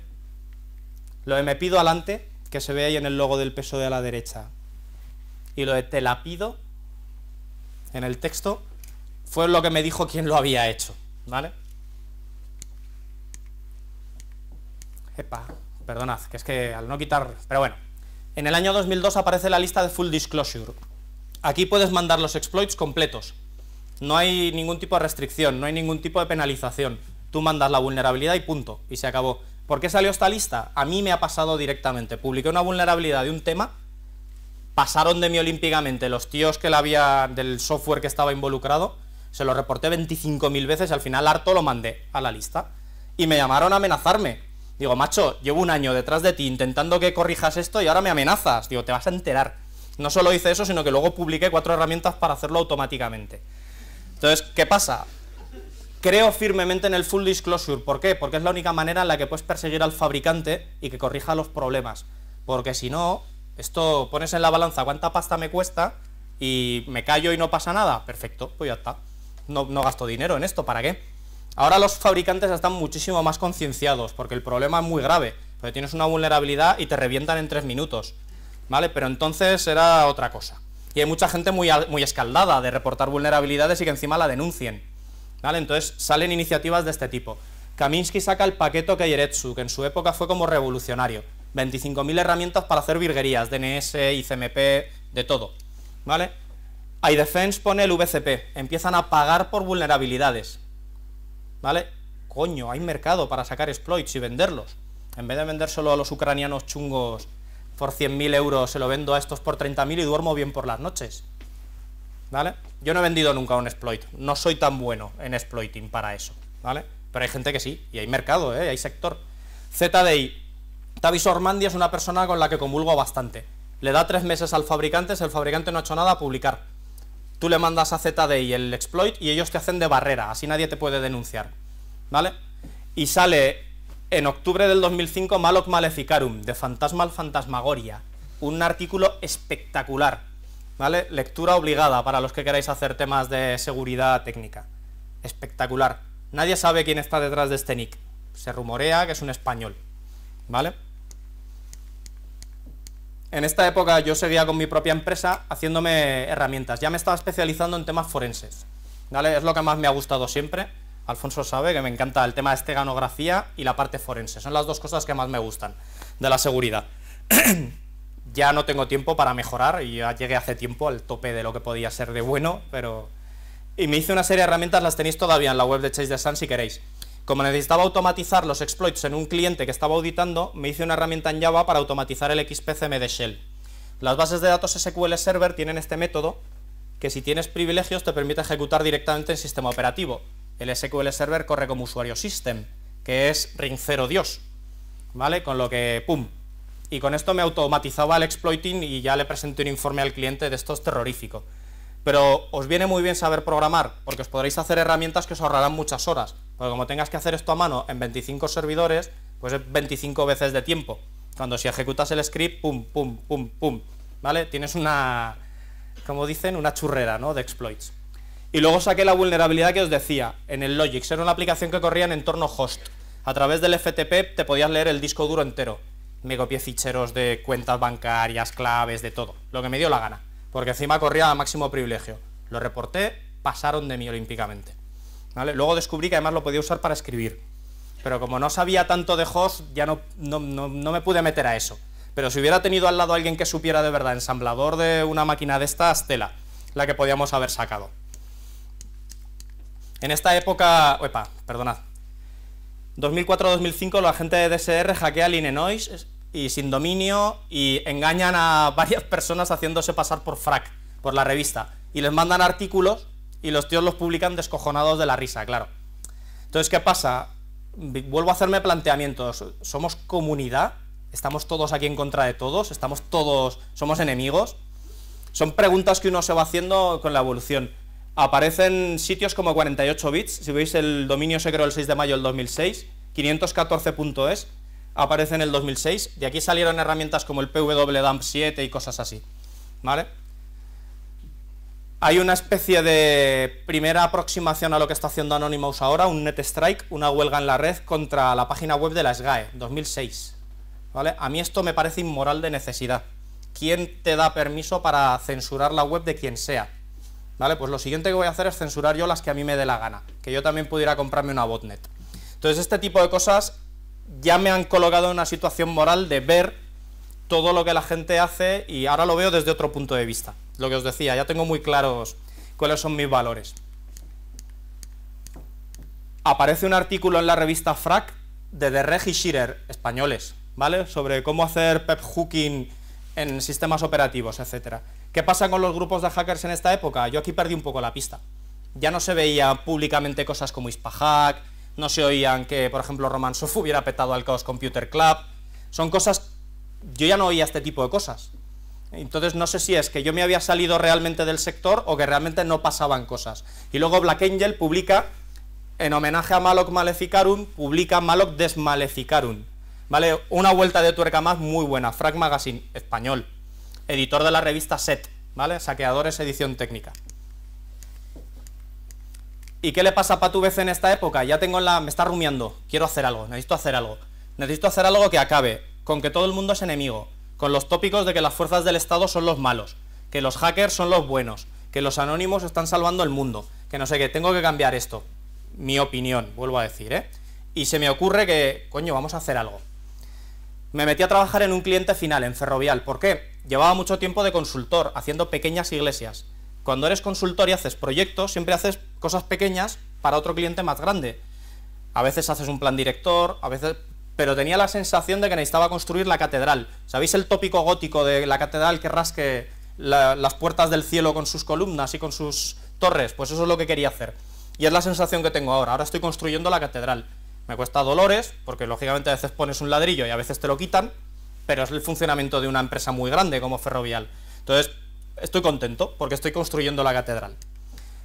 Lo de me pido adelante, que se ve ahí en el logo del de a la derecha. Y lo de te la pido, en el texto, fue lo que me dijo quien lo había hecho, ¿vale? Epa, perdonad, que es que al no quitar... Pero bueno, en el año 2002 aparece la lista de Full Disclosure. Aquí puedes mandar los exploits completos. No hay ningún tipo de restricción, no hay ningún tipo de penalización. Tú mandas la vulnerabilidad y punto, y se acabó. ¿Por qué salió esta lista? A mí me ha pasado directamente. Publiqué una vulnerabilidad de un tema, pasaron de mí olímpicamente los tíos que la había, del software que estaba involucrado, se lo reporté 25.000 veces, al final harto lo mandé a la lista. Y me llamaron a amenazarme. Digo, macho, llevo un año detrás de ti intentando que corrijas esto y ahora me amenazas. Digo, te vas a enterar. No solo hice eso, sino que luego publiqué cuatro herramientas para hacerlo automáticamente. Entonces, ¿qué pasa? Creo firmemente en el full disclosure. ¿Por qué? Porque es la única manera en la que puedes perseguir al fabricante y que corrija los problemas. Porque si no, esto pones en la balanza cuánta pasta me cuesta y me callo y no pasa nada. Perfecto, pues ya está no, gasto dinero en esto, ¿para qué? Ahora los fabricantes están muchísimo más concienciados, porque el problema es muy grave, porque tienes una vulnerabilidad y te revientan en tres minutos, ¿vale? Pero entonces era otra cosa. Y hay mucha gente muy, muy escaldada de reportar vulnerabilidades y que encima la denuncien, ¿vale? Entonces salen iniciativas de este tipo. Kaminsky saca el paquete Keyeretsu... que en su época fue como revolucionario. 25.000 herramientas para hacer virguerías, DNS, ICMP, de todo, ¿vale? iDefense pone el VCP, empiezan a pagar por vulnerabilidades. ¿Vale? Coño, hay mercado para sacar exploits y venderlos. En vez de vender solo a los ucranianos chungos por 100.000 euros, se lo vendo a estos por 30.000 y duermo bien por las noches. ¿Vale? Yo no he vendido nunca un exploit. No soy tan bueno en exploiting para eso. ¿Vale? Pero hay gente que sí, y hay mercado, ¿eh? hay sector. ZDI. Tavis Ormandi es una persona con la que convulgo bastante. Le da tres meses al fabricante, si el fabricante no ha hecho nada, a publicar. Tú le mandas a ZDI el exploit y ellos te hacen de barrera, así nadie te puede denunciar. ¿Vale? Y sale en octubre del 2005 Maloc Maleficarum, de Fantasmal Fantasmagoria. Un artículo espectacular. ¿Vale? Lectura obligada para los que queráis hacer temas de seguridad técnica. Espectacular. Nadie sabe quién está detrás de este nick. Se rumorea que es un español. ¿Vale? en esta época yo seguía con mi propia empresa haciéndome herramientas. Ya me estaba especializando en temas forenses. ¿vale? Es lo que más me ha gustado siempre. Alfonso sabe que me encanta el tema de esteganografía y la parte forense. Son las dos cosas que más me gustan de la seguridad. (clears throat) ya no tengo tiempo para mejorar y ya llegué hace tiempo al tope de lo que podía ser de bueno, pero... Y me hice una serie de herramientas, las tenéis todavía en la web de Chase de Sun si queréis. Como necesitaba automatizar los exploits en un cliente que estaba auditando, me hice una herramienta en Java para automatizar el XPCM de Shell. Las bases de datos SQL Server tienen este método que si tienes privilegios te permite ejecutar directamente en sistema operativo. El SQL Server corre como usuario system, que es ring 0 Dios, ¿vale? Con lo que, ¡pum! Y con esto me automatizaba el exploiting y ya le presenté un informe al cliente de esto es terrorífico. Pero os viene muy bien saber programar, porque os podréis hacer herramientas que os ahorrarán muchas horas. Porque como tengas que hacer esto a mano en 25 servidores, pues es 25 veces de tiempo. Cuando si ejecutas el script, pum, pum, pum, pum. ¿Vale? Tienes una, como dicen, una churrera, ¿no? De exploits. Y luego saqué la vulnerabilidad que os decía, en el Logix. Era una aplicación que corría en entorno host. A través del FTP te podías leer el disco duro entero. Me copié ficheros de cuentas bancarias, claves, de todo. Lo que me dio la gana porque encima corría a máximo privilegio. Lo reporté, pasaron de mí olímpicamente. ¿Vale? Luego descubrí que además lo podía usar para escribir. Pero como no sabía tanto de host, ya no, no, me pude meter a eso. Pero si hubiera tenido al lado alguien que supiera de verdad, ensamblador de una máquina de estas, tela, la que podíamos haber sacado. En esta época, epa, perdonad, 2004-2005 la gente de DSR hackea Linenoise y sin dominio y engañan a (laughs) varias personas haciéndose pasar por frac, por la revista. Y les mandan artículos y los tíos los publican descojonados de la risa, claro. Entonces, ¿qué pasa? Vuelvo a hacerme planteamientos. ¿Somos comunidad? ¿Estamos todos aquí en contra de todos? ¿Estamos todos... somos enemigos? Son preguntas que uno se va haciendo con la evolución. Aparecen sitios como 48 bits, si veis el dominio se creó el 6 de mayo del 2006, 514.es, aparece en el 2006. De aquí salieron herramientas como el PWDAMP 7 y cosas así. ¿Vale? Hay una especie de primera aproximación a lo que está haciendo Anonymous ahora, un net strike, una huelga en la red contra la página web de la SGAE, 2006. ¿Vale? A mí esto me parece inmoral de necesidad. ¿Quién te da permiso para censurar la web de quien sea? ¿Vale? Pues lo siguiente que voy a hacer es censurar yo las que a mí me dé la gana, que yo también pudiera comprarme una botnet. Entonces este tipo de cosas ya me han colocado en una situación moral de ver todo lo que la gente hace y ahora lo veo desde otro punto de vista. Lo que os decía, ya tengo muy claros cuáles son mis valores. Aparece un artículo en la revista FRAC de The Regis españoles, ¿vale? Sobre cómo hacer pep hooking en sistemas operativos, etcétera. ¿Qué pasa con los grupos de hackers en esta época? Yo aquí perdí un poco la pista. Ya no se veía públicamente cosas como Ispahack, no se oían que, por ejemplo, Sof hubiera petado al Chaos Computer Club. Son cosas... Yo ya no oía este tipo de cosas. Entonces no sé si es que yo me había salido realmente del sector o que realmente no pasaban cosas. Y luego Black Angel publica, en homenaje a Malok Maleficarum, publica Malok Desmaleficarum. ¿Vale? Una vuelta de tuerca más muy buena. Frag Magazine, español. Editor de la revista Set, ¿vale? Saqueadores, edición técnica. ¿Y qué le pasa a vez en esta época? Ya tengo la... me está rumiando, quiero hacer algo, necesito hacer algo. Necesito hacer algo que acabe, con que todo el mundo es enemigo, con los tópicos de que las fuerzas del Estado son los malos, que los hackers son los buenos, que los anónimos están salvando el mundo, que no sé qué, tengo que cambiar esto. Mi opinión, vuelvo a decir, ¿eh? Y se me ocurre que, coño, vamos a hacer algo. Me metí a trabajar en un cliente final, en Ferrovial. ¿Por qué? Llevaba mucho tiempo de consultor, haciendo pequeñas iglesias. Cuando eres consultor y haces proyectos, siempre haces cosas pequeñas para otro cliente más grande. A veces haces un plan director, a veces... Pero tenía la sensación de que necesitaba construir la catedral. ¿Sabéis el tópico gótico de la catedral que rasque las puertas del cielo con sus columnas y con sus torres? Pues eso es lo que quería hacer. Y es la sensación que tengo ahora. Ahora estoy construyendo la catedral. Me cuesta dolores, porque lógicamente a veces pones un ladrillo y a veces te lo quitan, pero es el funcionamiento de una empresa muy grande como Ferrovial. Entonces, estoy contento porque estoy construyendo la catedral.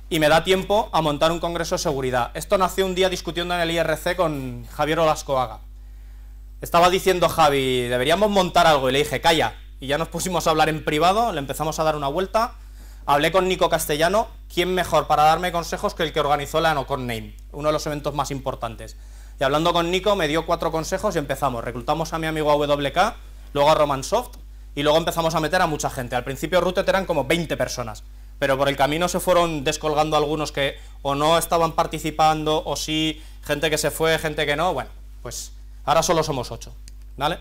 Y me da tiempo a montar un congreso de seguridad. Esto nació un día discutiendo en el IRC con Javier Olascoaga. Estaba diciendo Javi, deberíamos montar algo, y le dije, calla. Y ya nos pusimos a hablar en privado, le empezamos a dar una vuelta. Hablé con Nico Castellano, ¿quién mejor para darme consejos que el que organizó la Nocon Name, uno de los eventos más importantes? Y hablando con Nico me dio cuatro consejos y empezamos. Reclutamos a mi amigo AWK, luego a roman soft y luego empezamos a meter a mucha gente. Al principio Rutet eran como 20 personas, pero por el camino se fueron descolgando algunos que o no estaban participando, o sí, gente que se fue, gente que no, bueno, pues ahora solo somos 8, ¿vale?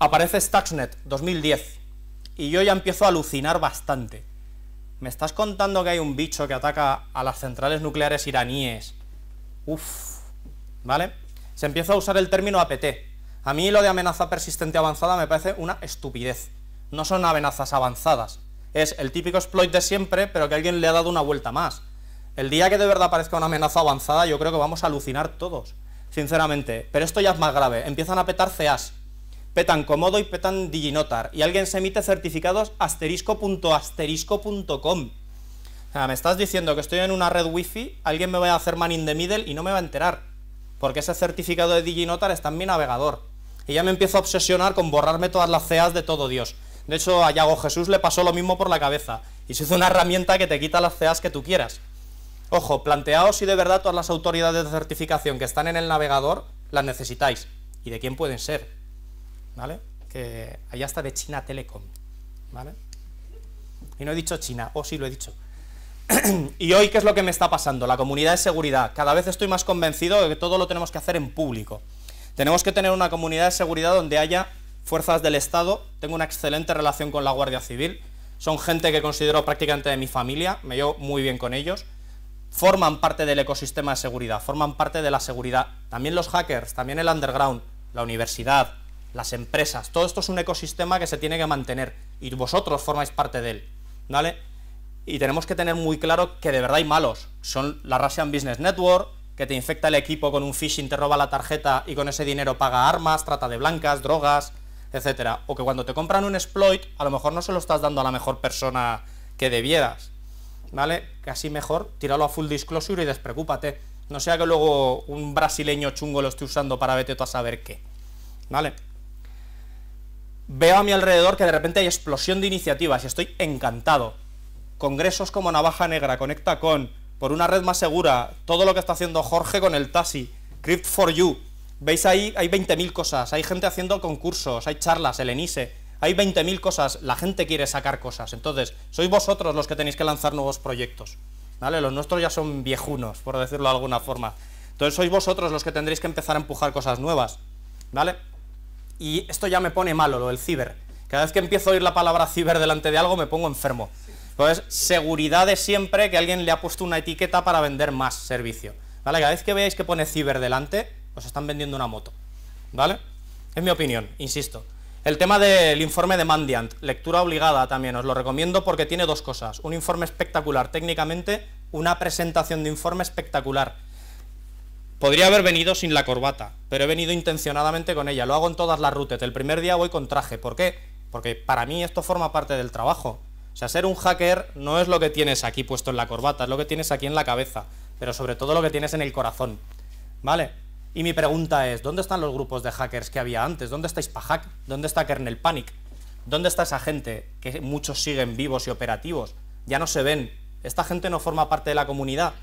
Aparece Stuxnet 2010 y yo ya empiezo a alucinar bastante. ¿Me estás contando que hay un bicho que ataca a las centrales nucleares iraníes? Uff. ¿vale? Se empieza a usar el término APT, a mí lo de amenaza persistente avanzada me parece una estupidez. No son amenazas avanzadas. Es el típico exploit de siempre, pero que alguien le ha dado una vuelta más. El día que de verdad aparezca una amenaza avanzada, yo creo que vamos a alucinar todos, sinceramente. Pero esto ya es más grave. Empiezan a petar CAs. Petan Comodo y petan Diginotar. Y alguien se emite certificados asterisco.asterisco.com. O sea, me estás diciendo que estoy en una red wifi, alguien me va a hacer man in the middle y no me va a enterar. Porque ese certificado de DigiNotar está en mi navegador. Y ya me empiezo a obsesionar con borrarme todas las CEAs de todo Dios. De hecho, a Yago Jesús le pasó lo mismo por la cabeza. Y se hizo una herramienta que te quita las CEAs que tú quieras. Ojo, planteaos si de verdad todas las autoridades de certificación que están en el navegador las necesitáis. ¿Y de quién pueden ser? ¿Vale? Que allá está de China Telecom. ¿Vale? Y no he dicho China, o oh, sí lo he dicho. (clears throat) y hoy, ¿qué es lo que me está pasando? La comunidad de seguridad. Cada vez estoy más convencido de que todo lo tenemos que hacer en público. Tenemos que tener una comunidad de seguridad donde haya fuerzas del Estado. Tengo una excelente relación con la Guardia Civil. Son gente que considero prácticamente de mi familia. Me llevo muy bien con ellos. Forman parte del ecosistema de seguridad, forman parte de la seguridad. También los hackers, también el underground, la universidad, las empresas. Todo esto es un ecosistema que se tiene que mantener y vosotros formáis parte de él. ¿Vale? Y tenemos que tener muy claro que de verdad hay malos. Son la Russian Business Network, que te infecta el equipo con un phishing, te roba la tarjeta y con ese dinero paga armas, trata de blancas, drogas, etcétera. O que cuando te compran un exploit, a lo mejor no se lo estás dando a la mejor persona que debieras. ¿Vale? Casi mejor tíralo a full disclosure y despreocúpate. No sea que luego un brasileño chungo lo esté usando para vete tú a saber qué. ¿Vale? Veo a mi alrededor que de repente hay explosión de iniciativas y estoy encantado. Congresos como Navaja Negra, Conecta con, por una red más segura, todo lo que está haciendo Jorge con el taxi, Crypt for You. Veis ahí, hay 20.000 cosas, hay gente haciendo concursos, hay charlas, el ENISE, hay 20.000 cosas, la gente quiere sacar cosas. Entonces, sois vosotros los que tenéis que lanzar nuevos proyectos. ¿Vale? Los nuestros ya son viejunos, por decirlo de alguna forma. Entonces sois vosotros los que tendréis que empezar a empujar cosas nuevas. ¿Vale? Y esto ya me pone malo, lo del ciber. Cada vez que empiezo a oír la palabra ciber delante de algo me pongo enfermo. Pues seguridad de siempre que alguien le ha puesto una etiqueta para vender más servicio. ¿Vale? Cada vez que veáis que pone ciber delante, os están vendiendo una moto. ¿Vale? Es mi opinión, insisto. El tema del informe de Mandiant, lectura obligada también, os lo recomiendo porque tiene dos cosas. Un informe espectacular técnicamente, una presentación de informe espectacular. Podría haber venido sin la corbata, pero he venido intencionadamente con ella. Lo hago en todas las rutas. El primer día voy con traje. ¿Por qué? Porque para mí esto forma parte del trabajo. O sea, ser un hacker no es lo que tienes aquí puesto en la corbata, es lo que tienes aquí en la cabeza, pero sobre todo lo que tienes en el corazón. ¿Vale? Y mi pregunta es, ¿dónde están los grupos de hackers que había antes? ¿Dónde está Ispahack? ¿Dónde está Kernel Panic? ¿Dónde está esa gente que muchos siguen vivos y operativos? Ya no se ven. ¿Esta gente no forma parte de la comunidad?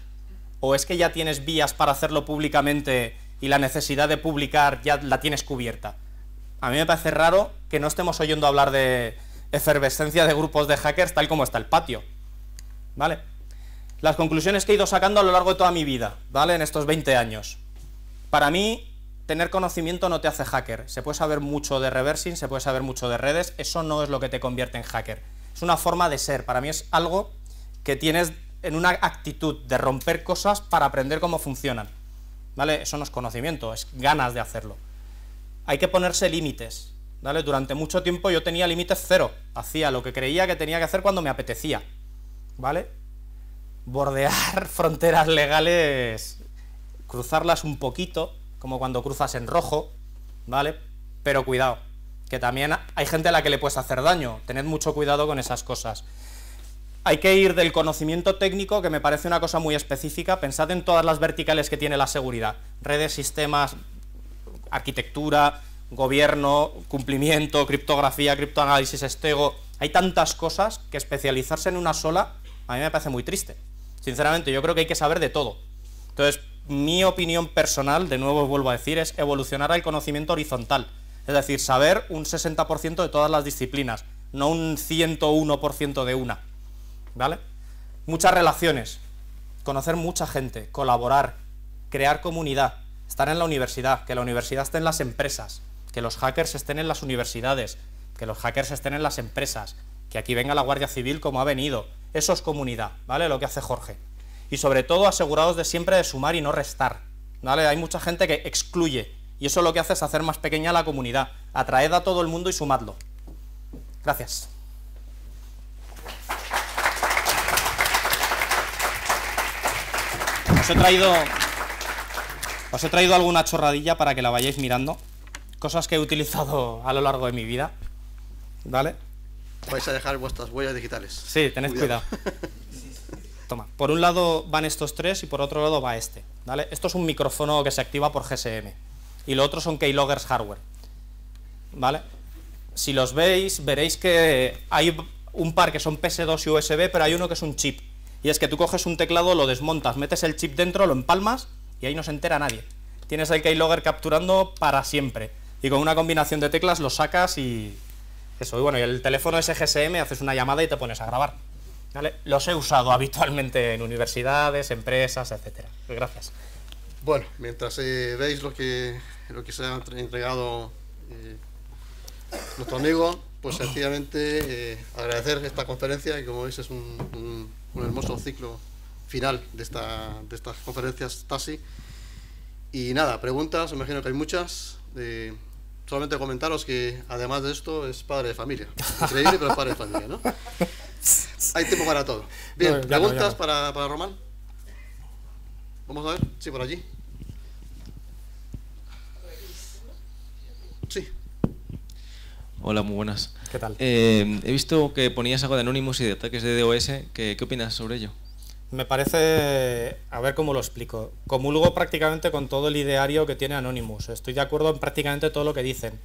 ¿O es que ya tienes vías para hacerlo públicamente y la necesidad de publicar ya la tienes cubierta? A mí me parece raro que no estemos oyendo hablar de, efervescencia de grupos de hackers tal como está el patio. ¿Vale? Las conclusiones que he ido sacando a lo largo de toda mi vida, ¿vale? En estos 20 años. Para mí, tener conocimiento no te hace hacker. Se puede saber mucho de reversing, se puede saber mucho de redes, eso no es lo que te convierte en hacker. Es una forma de ser, para mí es algo que tienes en una actitud de romper cosas para aprender cómo funcionan. ¿Vale? Eso no es conocimiento, es ganas de hacerlo. Hay que ponerse límites. Durante mucho tiempo yo tenía límites cero, hacía lo que creía que tenía que hacer cuando me apetecía, ¿vale? Bordear (laughs) fronteras legales, cruzarlas un poquito, como cuando cruzas en rojo, ¿vale? Pero cuidado, que también hay gente a la que le puedes hacer daño, tened mucho cuidado con esas cosas. Hay que ir del conocimiento técnico, que me parece una cosa muy específica, pensad en todas las verticales que tiene la seguridad, redes, sistemas, arquitectura, gobierno, cumplimiento, criptografía, criptoanálisis, estego. Hay tantas cosas que especializarse en una sola a mí me parece muy triste. Sinceramente, yo creo que hay que saber de todo. Entonces, mi opinión personal, de nuevo vuelvo a decir, es evolucionar al conocimiento horizontal. Es decir, saber un 60% de todas las disciplinas, no un 101% de una. ¿Vale? Muchas relaciones, conocer mucha gente, colaborar, crear comunidad, estar en la universidad, que la universidad esté en las empresas, que los hackers estén en las universidades, que los hackers estén en las empresas, que aquí venga la Guardia Civil como ha venido. Eso es comunidad, ¿vale? Lo que hace Jorge. Y sobre todo asegurados de siempre de sumar y no restar, ¿vale? Hay mucha gente que excluye y eso lo que hace es hacer más pequeña la comunidad. Atraed a todo el mundo y sumadlo. Gracias. Os he traído, os he traído alguna chorradilla para que la vayáis mirando cosas que he utilizado a lo largo de mi vida. ¿Vale? Vais a dejar vuestras huellas digitales. Sí, tened cuidado. Toma, por un lado van estos tres y por otro lado va este. ¿vale? Esto es un micrófono que se activa por GSM. Y lo otro son keyloggers hardware. ¿Vale? Si los veis, veréis que hay un par que son PS2 y USB, pero hay uno que es un chip. Y es que tú coges un teclado, lo desmontas, metes el chip dentro, lo empalmas y ahí no se entera nadie. Tienes el keylogger capturando para siempre. Y con una combinación de teclas lo sacas y... Eso, y bueno, y el teléfono es GSM, haces una llamada y te pones a grabar. Los he usado habitualmente en universidades, empresas, etcétera. Gracias. Bueno, mientras eh, veis lo que, lo que se ha entregado eh, nuestro amigo, pues sencillamente eh, agradecer esta conferencia, y como veis es un, hermoso ciclo final de, esta, de estas conferencias TASI. Y nada, preguntas, imagino que hay muchas solamente comentaros que además de esto es padre de familia. Increíble, pero es padre de familia, ¿no? Hay tiempo para todo. Bien, ¿preguntas Para, Román? Vamos a ver, sí, por allí. Sí. Hola, muy buenas. ¿Qué tal? Eh, he visto que ponías algo de Anonymous y de ataques de DOS. ¿Qué, qué opinas sobre ello? me parece, a ver cómo lo explico, comulgo prácticamente con todo el ideario que tiene Anonymous, estoy de acuerdo en prácticamente todo lo que dicen,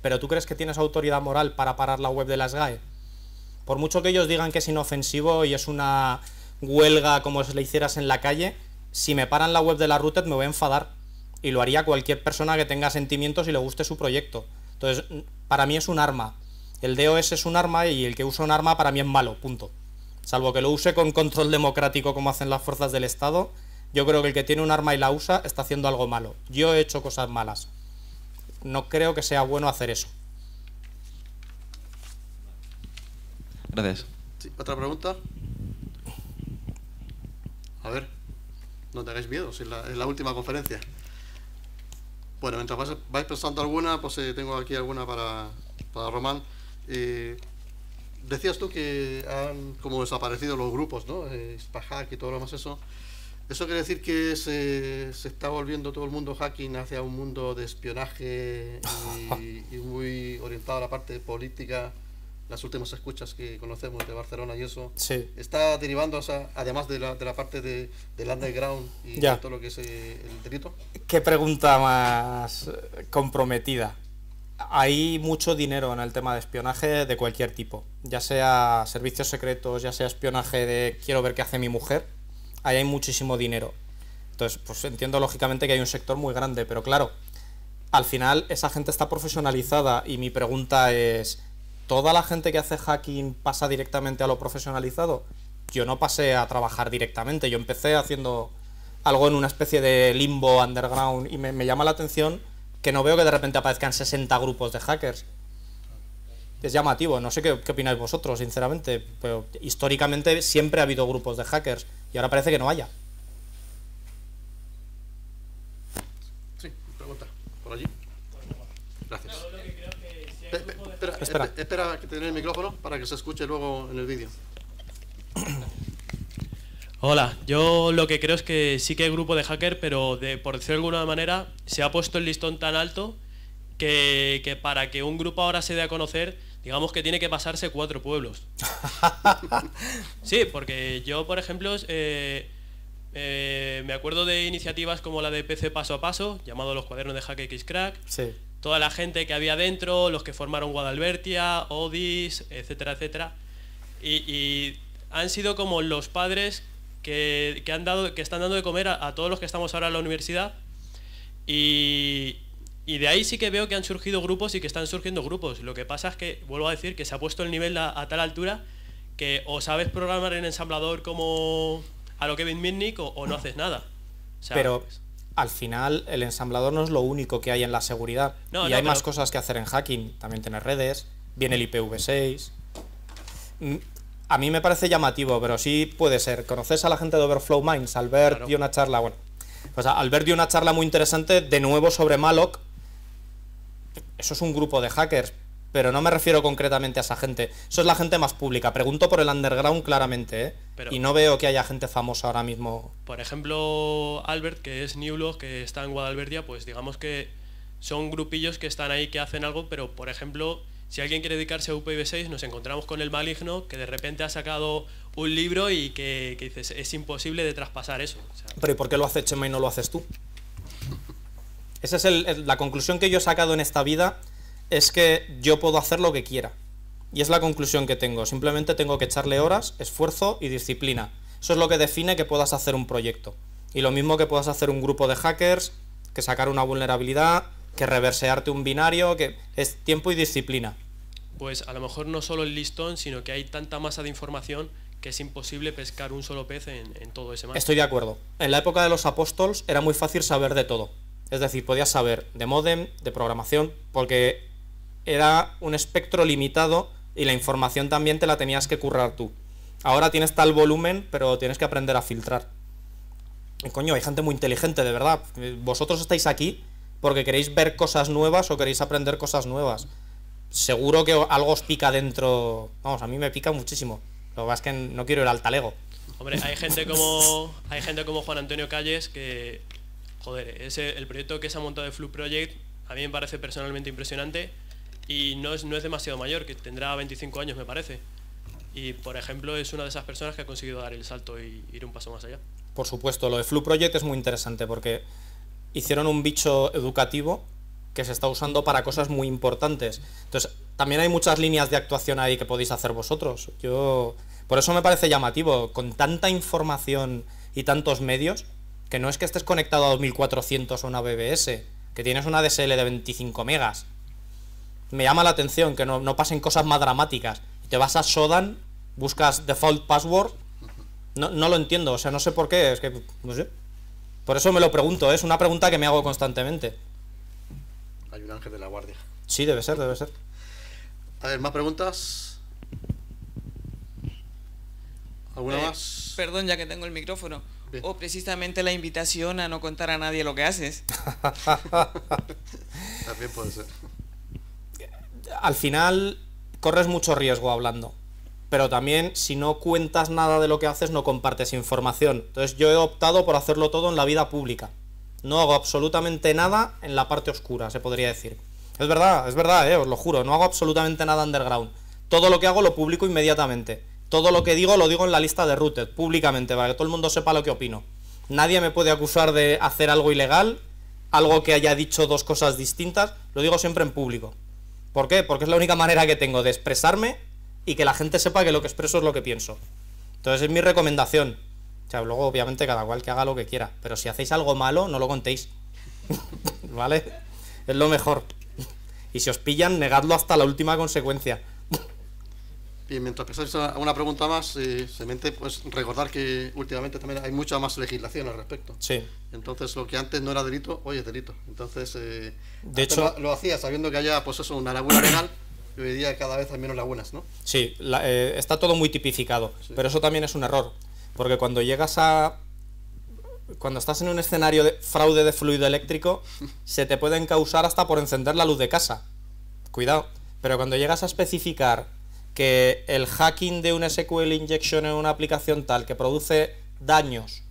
pero ¿tú crees que tienes autoridad moral para parar la web de las GAE? Por mucho que ellos digan que es inofensivo y es una huelga como si le hicieras en la calle, si me paran la web de la Rutet me voy a enfadar y lo haría cualquier persona que tenga sentimientos y le guste su proyecto. Entonces, para mí es un arma. El DOS es un arma y el que usa un arma para mí es malo, punto salvo que lo use con control democrático como hacen las fuerzas del Estado, yo creo que el que tiene un arma y la usa está haciendo algo malo. Yo he hecho cosas malas. No creo que sea bueno hacer eso. Gracias. ¿Otra pregunta? A ver, no tengáis miedo, es la, última conferencia. Bueno, mientras vais, pensando alguna, pues eh, tengo aquí alguna para, Román. Eh, decías tú que han como desaparecido los grupos, ¿no? Eh, Spahack y todo lo demás eso. ¿Eso quiere decir que se, se, está volviendo todo el mundo hacking hacia un mundo de espionaje y, muy orientado a la parte política? Las últimas escuchas que conocemos de Barcelona y eso. Sí. Está derivando, además de la, de la parte del underground y todo lo que es eh, el delito. ¿Qué pregunta más eh, comprometida? hay mucho dinero en el tema de espionaje de cualquier tipo, ya sea servicios secretos, ya sea espionaje de quiero ver qué hace mi mujer, ahí hay muchísimo dinero. Entonces, pues entiendo lógicamente que hay un sector muy grande, pero claro, al final esa gente está profesionalizada y mi pregunta es, ¿toda la gente que hace hacking pasa directamente a lo profesionalizado? Yo no pasé a trabajar directamente, yo empecé haciendo algo en una especie de limbo underground y me, me llama la atención que no veo que de repente aparezcan 60 grupos de hackers. Es llamativo, no sé qué, opináis vosotros, sinceramente, pero históricamente siempre ha habido grupos de hackers y ahora parece que no haya. Sí, pregunta, por allí. Gracias. espera, espera. espera que tener el micrófono para que se escuche luego en el vídeo. Hola, yo lo que creo es que sí que hay grupo de hacker, pero de, por decirlo de alguna manera, se ha puesto el listón tan alto que, para que un grupo ahora se dé a conocer, digamos que tiene que pasarse cuatro pueblos. (laughs) sí, porque yo, por ejemplo, eh, eh, me acuerdo de iniciativas como la de PC Paso a Paso, llamado los cuadernos de hacker X Crack. Toda la gente que había dentro, los que formaron Guadalbertia, Odis, etcétera, etcétera. y, y han sido como los padres que, han dado, que están dando de comer a, todos los que estamos ahora en la universidad. Y, de ahí sí que veo que han surgido grupos y que están surgiendo grupos. Lo que pasa es que, vuelvo a decir, que se ha puesto el nivel a, tal altura que o sabes programar en ensamblador como a lo que Mitnick o, o no haces nada. Pero pues, al final el ensamblador no es lo único que hay en la seguridad. y hay más cosas que hacer en hacking. También tener redes, viene el IPv6 a mí me parece llamativo, pero sí puede ser. ¿Conoces a la gente de Overflow Minds? Albert dio una charla, bueno, pues Albert dio una charla muy interesante de nuevo sobre Maloc. Eso es un grupo de hackers, pero no me refiero concretamente a esa gente. Eso es la gente más pública. Pregunto por el underground claramente, ¿eh? y no veo que haya gente famosa ahora mismo. Por ejemplo, Albert, que es Newlog, que está en guadalverdia pues digamos que son grupillos que están ahí, que hacen algo, pero por ejemplo si alguien quiere dedicarse a upv 6 nos encontramos con el maligno que de repente ha sacado un libro y que, es imposible de traspasar eso. Pero ¿y por qué lo hace Chema y no lo haces tú? Esa es la conclusión que yo he sacado en esta vida, es que yo puedo hacer lo que quiera. Y es la conclusión que tengo. Simplemente tengo que echarle horas, esfuerzo y disciplina. Eso es lo que define que puedas hacer un proyecto. Y lo mismo que puedas hacer un grupo de hackers, que sacar una vulnerabilidad, que reversearte un binario, que es tiempo y disciplina. Pues a lo mejor no solo el listón, sino que hay tanta masa de información que es imposible pescar un solo pez en, todo ese mar. Estoy de acuerdo. En la época de los apóstoles era muy fácil saber de todo. Es decir, podías saber de modem, de programación, porque era un espectro limitado y la información también te la tenías que currar tú. Ahora tienes tal volumen, pero tienes que aprender a filtrar. Y coño, hay gente muy inteligente, de verdad. Vosotros estáis aquí porque queréis ver cosas nuevas o queréis aprender cosas nuevas. Seguro que algo os pica dentro. Vamos, a mí me pica muchísimo. Lo que que no quiero ir al talego. Hombre, hay gente como. Hay gente como Juan Antonio Calles que. Joder, ese, el proyecto que se ha montado de Flu Project a mí me parece personalmente impresionante y no es, no es demasiado mayor, que tendrá 25 años me parece. Y por ejemplo es una de esas personas que ha conseguido dar el salto y ir un paso más allá. Por supuesto, lo de Flu Project es muy interesante porque hicieron un bicho educativo que se está usando para cosas muy importantes. Entonces, también hay muchas líneas de actuación ahí que podéis hacer vosotros. Yo. Por eso me parece llamativo, con tanta información y tantos medios, que no es que estés conectado a 2400 o una BBS, que tienes una DSL de 25 megas. Me llama la atención que no, pasen cosas más dramáticas. Te vas a Sodan, buscas default password. No, no, lo entiendo, o sea, no sé por qué, es que, no sé. Por eso me lo pregunto, ¿eh? es una pregunta que me hago constantemente. Hay un ángel de la guardia. Sí, debe ser, debe ser. A ver, más preguntas. ¿Alguna eh, más? Perdón, ya que tengo el micrófono. O oh, precisamente la invitación a no contar a nadie lo que haces. (laughs) También puede ser. Al final, corres mucho riesgo hablando pero también si no cuentas nada de lo que haces, no compartes información. Entonces yo he optado por hacerlo todo en la vida pública. No hago absolutamente nada en la parte oscura, se podría decir. Es verdad, es verdad, eh, os lo juro, no hago absolutamente nada underground. Todo lo que hago lo publico inmediatamente. Todo lo que digo lo digo en la lista de Rooted, públicamente, para que todo el mundo sepa lo que opino. Nadie me puede acusar de hacer algo ilegal, algo que haya dicho dos cosas distintas, lo digo siempre en público. ¿Por qué? Porque es la única manera que tengo de expresarme y que la gente sepa que lo que expreso es lo que pienso. Entonces es mi recomendación. O luego obviamente cada cual que haga lo que quiera, pero si hacéis algo malo, no lo contéis. (laughs) ¿Vale? Es lo mejor. Y si os pillan, negadlo hasta la última consecuencia. Bien, mientras pensáis una pregunta más, eh, se mente pues, recordar que últimamente también hay mucha más legislación al respecto. Sí. Entonces, lo que antes no era delito, hoy es delito. Entonces, eh, de hecho, lo, hacía sabiendo que haya pues eso, una laguna legal hoy día cada vez hay menos lagunas, ¿no? Sí, eh, está todo muy tipificado, pero eso también es un error, porque cuando llegas a... Cuando estás en un escenario de fraude de fluido eléctrico, (laughs) se te pueden causar hasta por encender la luz de casa. Cuidado. Pero cuando llegas a especificar que el hacking de una SQL injection en una aplicación tal que produce daños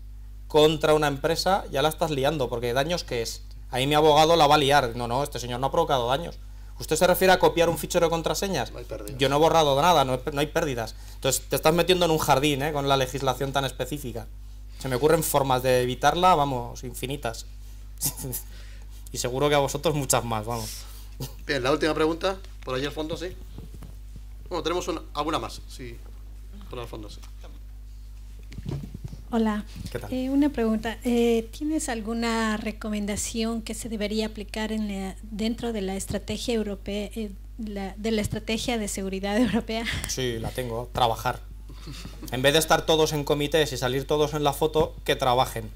contra una empresa, ya la estás liando, porque daños que es. Ahí mi abogado la va a liar. No, no, este señor no ha provocado daños. ¿Usted se refiere a copiar un fichero de contraseñas? Yo no he borrado nada, no, hay pérdidas. Entonces te estás metiendo en un jardín ¿eh? con la legislación tan específica. Se me ocurren formas de evitarla, vamos, infinitas. (laughs) y seguro que a vosotros muchas más, vamos. Bien, la última pregunta, por allí al fondo, sí. Bueno, tenemos una, alguna más, sí. Por al fondo, sí. Hola. ¿Qué tal? Eh, una pregunta. Eh, ¿Tienes alguna recomendación que se debería aplicar dentro de la estrategia europea, eh, de la estrategia de seguridad (laughs) europea? Sí, la tengo. Trabajar. En vez de estar todos en comités y salir todos en la foto, que trabajen.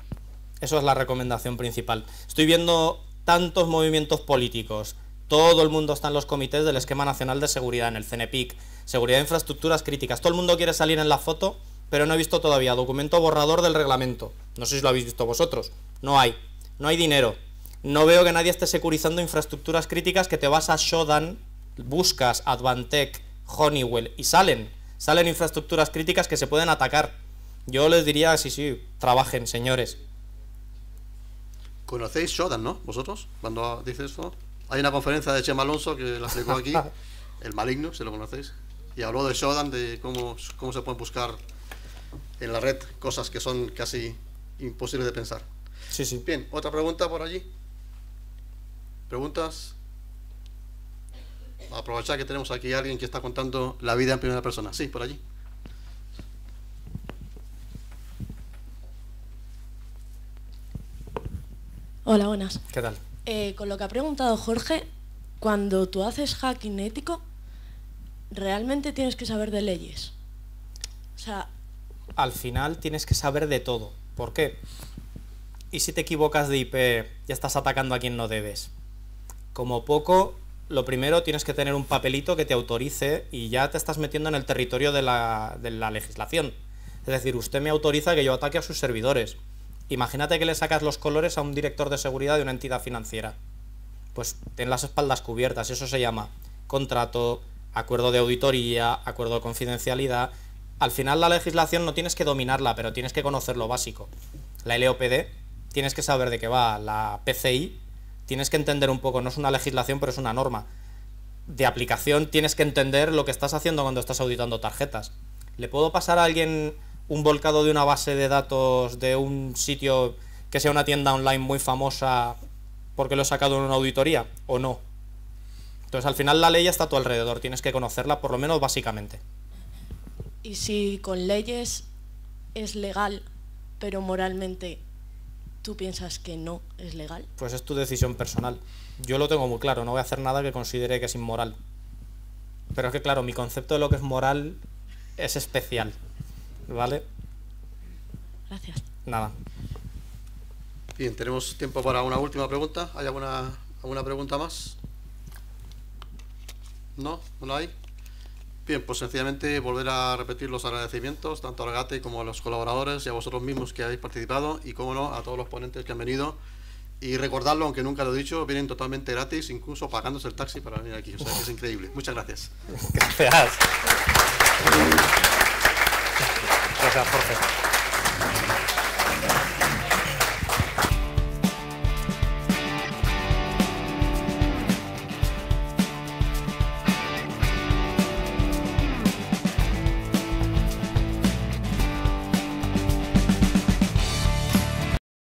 Eso es la recomendación principal. Estoy viendo tantos movimientos políticos. Todo el mundo está en los comités del Esquema Nacional de Seguridad, en el CENEPIC, Seguridad de Infraestructuras Críticas. Todo el mundo quiere salir en la foto pero no he visto todavía documento borrador del reglamento. No sé si lo habéis visto vosotros. No hay. No hay dinero. No veo que nadie esté securizando infraestructuras críticas que te vas a Shodan, buscas Advantech, Honeywell y salen. Salen infraestructuras críticas que se pueden atacar. Yo les diría, sí, sí, trabajen, señores. ¿Conocéis Shodan, no? ¿Vosotros? Cuando dice esto. Hay una conferencia de Chema Alonso que la explicó aquí, (laughs) El Maligno, si lo conocéis. Y habló de Shodan, de cómo, cómo se puede buscar en la red, cosas que son casi imposibles de pensar. Sí, sí. Bien, otra pregunta por allí. ¿Preguntas? Aprovechar que tenemos aquí a alguien que está contando la vida en primera persona. Sí, por allí. Hola, buenas. ¿Qué tal? Eh, con lo que ha preguntado Jorge, cuando tú haces hacking ético, realmente tienes que saber de leyes. O sea, al final tienes que saber de todo. ¿Por qué? Y si te equivocas de IP, ya estás atacando a quien no debes. Como poco, lo primero tienes que tener un papelito que te autorice y ya te estás metiendo en el territorio de la, legislación. Es decir, usted me autoriza que yo ataque a sus servidores. Imagínate que le sacas los colores a un director de seguridad de una entidad financiera. Pues ten las espaldas cubiertas, eso se llama contrato, acuerdo de auditoría, acuerdo de confidencialidad, al final la legislación no tienes que dominarla, pero tienes que conocer lo básico. La LOPD, tienes que saber de qué va. La PCI, tienes que entender un poco. No es una legislación, pero es una norma. De aplicación tienes que entender lo que estás haciendo cuando estás auditando tarjetas. ¿Le puedo pasar a alguien un volcado de una base de datos de un sitio que sea una tienda online muy famosa porque lo he sacado en una auditoría o no? Entonces al final la ley está a tu alrededor, tienes que conocerla por lo menos básicamente y si con leyes es legal, pero moralmente tú piensas que no es legal. Pues es tu decisión personal. Yo lo tengo muy claro, no voy a hacer nada que considere que es inmoral. Pero es que claro, mi concepto de lo que es moral es especial. ¿Vale? Gracias. Nada. Bien, tenemos tiempo para una última pregunta. ¿Hay alguna, alguna pregunta más? ¿No? ¿No hay? Bien, pues sencillamente volver a repetir los agradecimientos tanto a GATE como a los colaboradores y a vosotros mismos que habéis participado y, como no, a todos los ponentes que han venido. Y recordarlo, aunque nunca lo he dicho, vienen totalmente gratis, incluso pagándose el taxi para venir aquí. O sea, es increíble. Muchas gracias. (laughs) Gracias. Gracias, Jorge.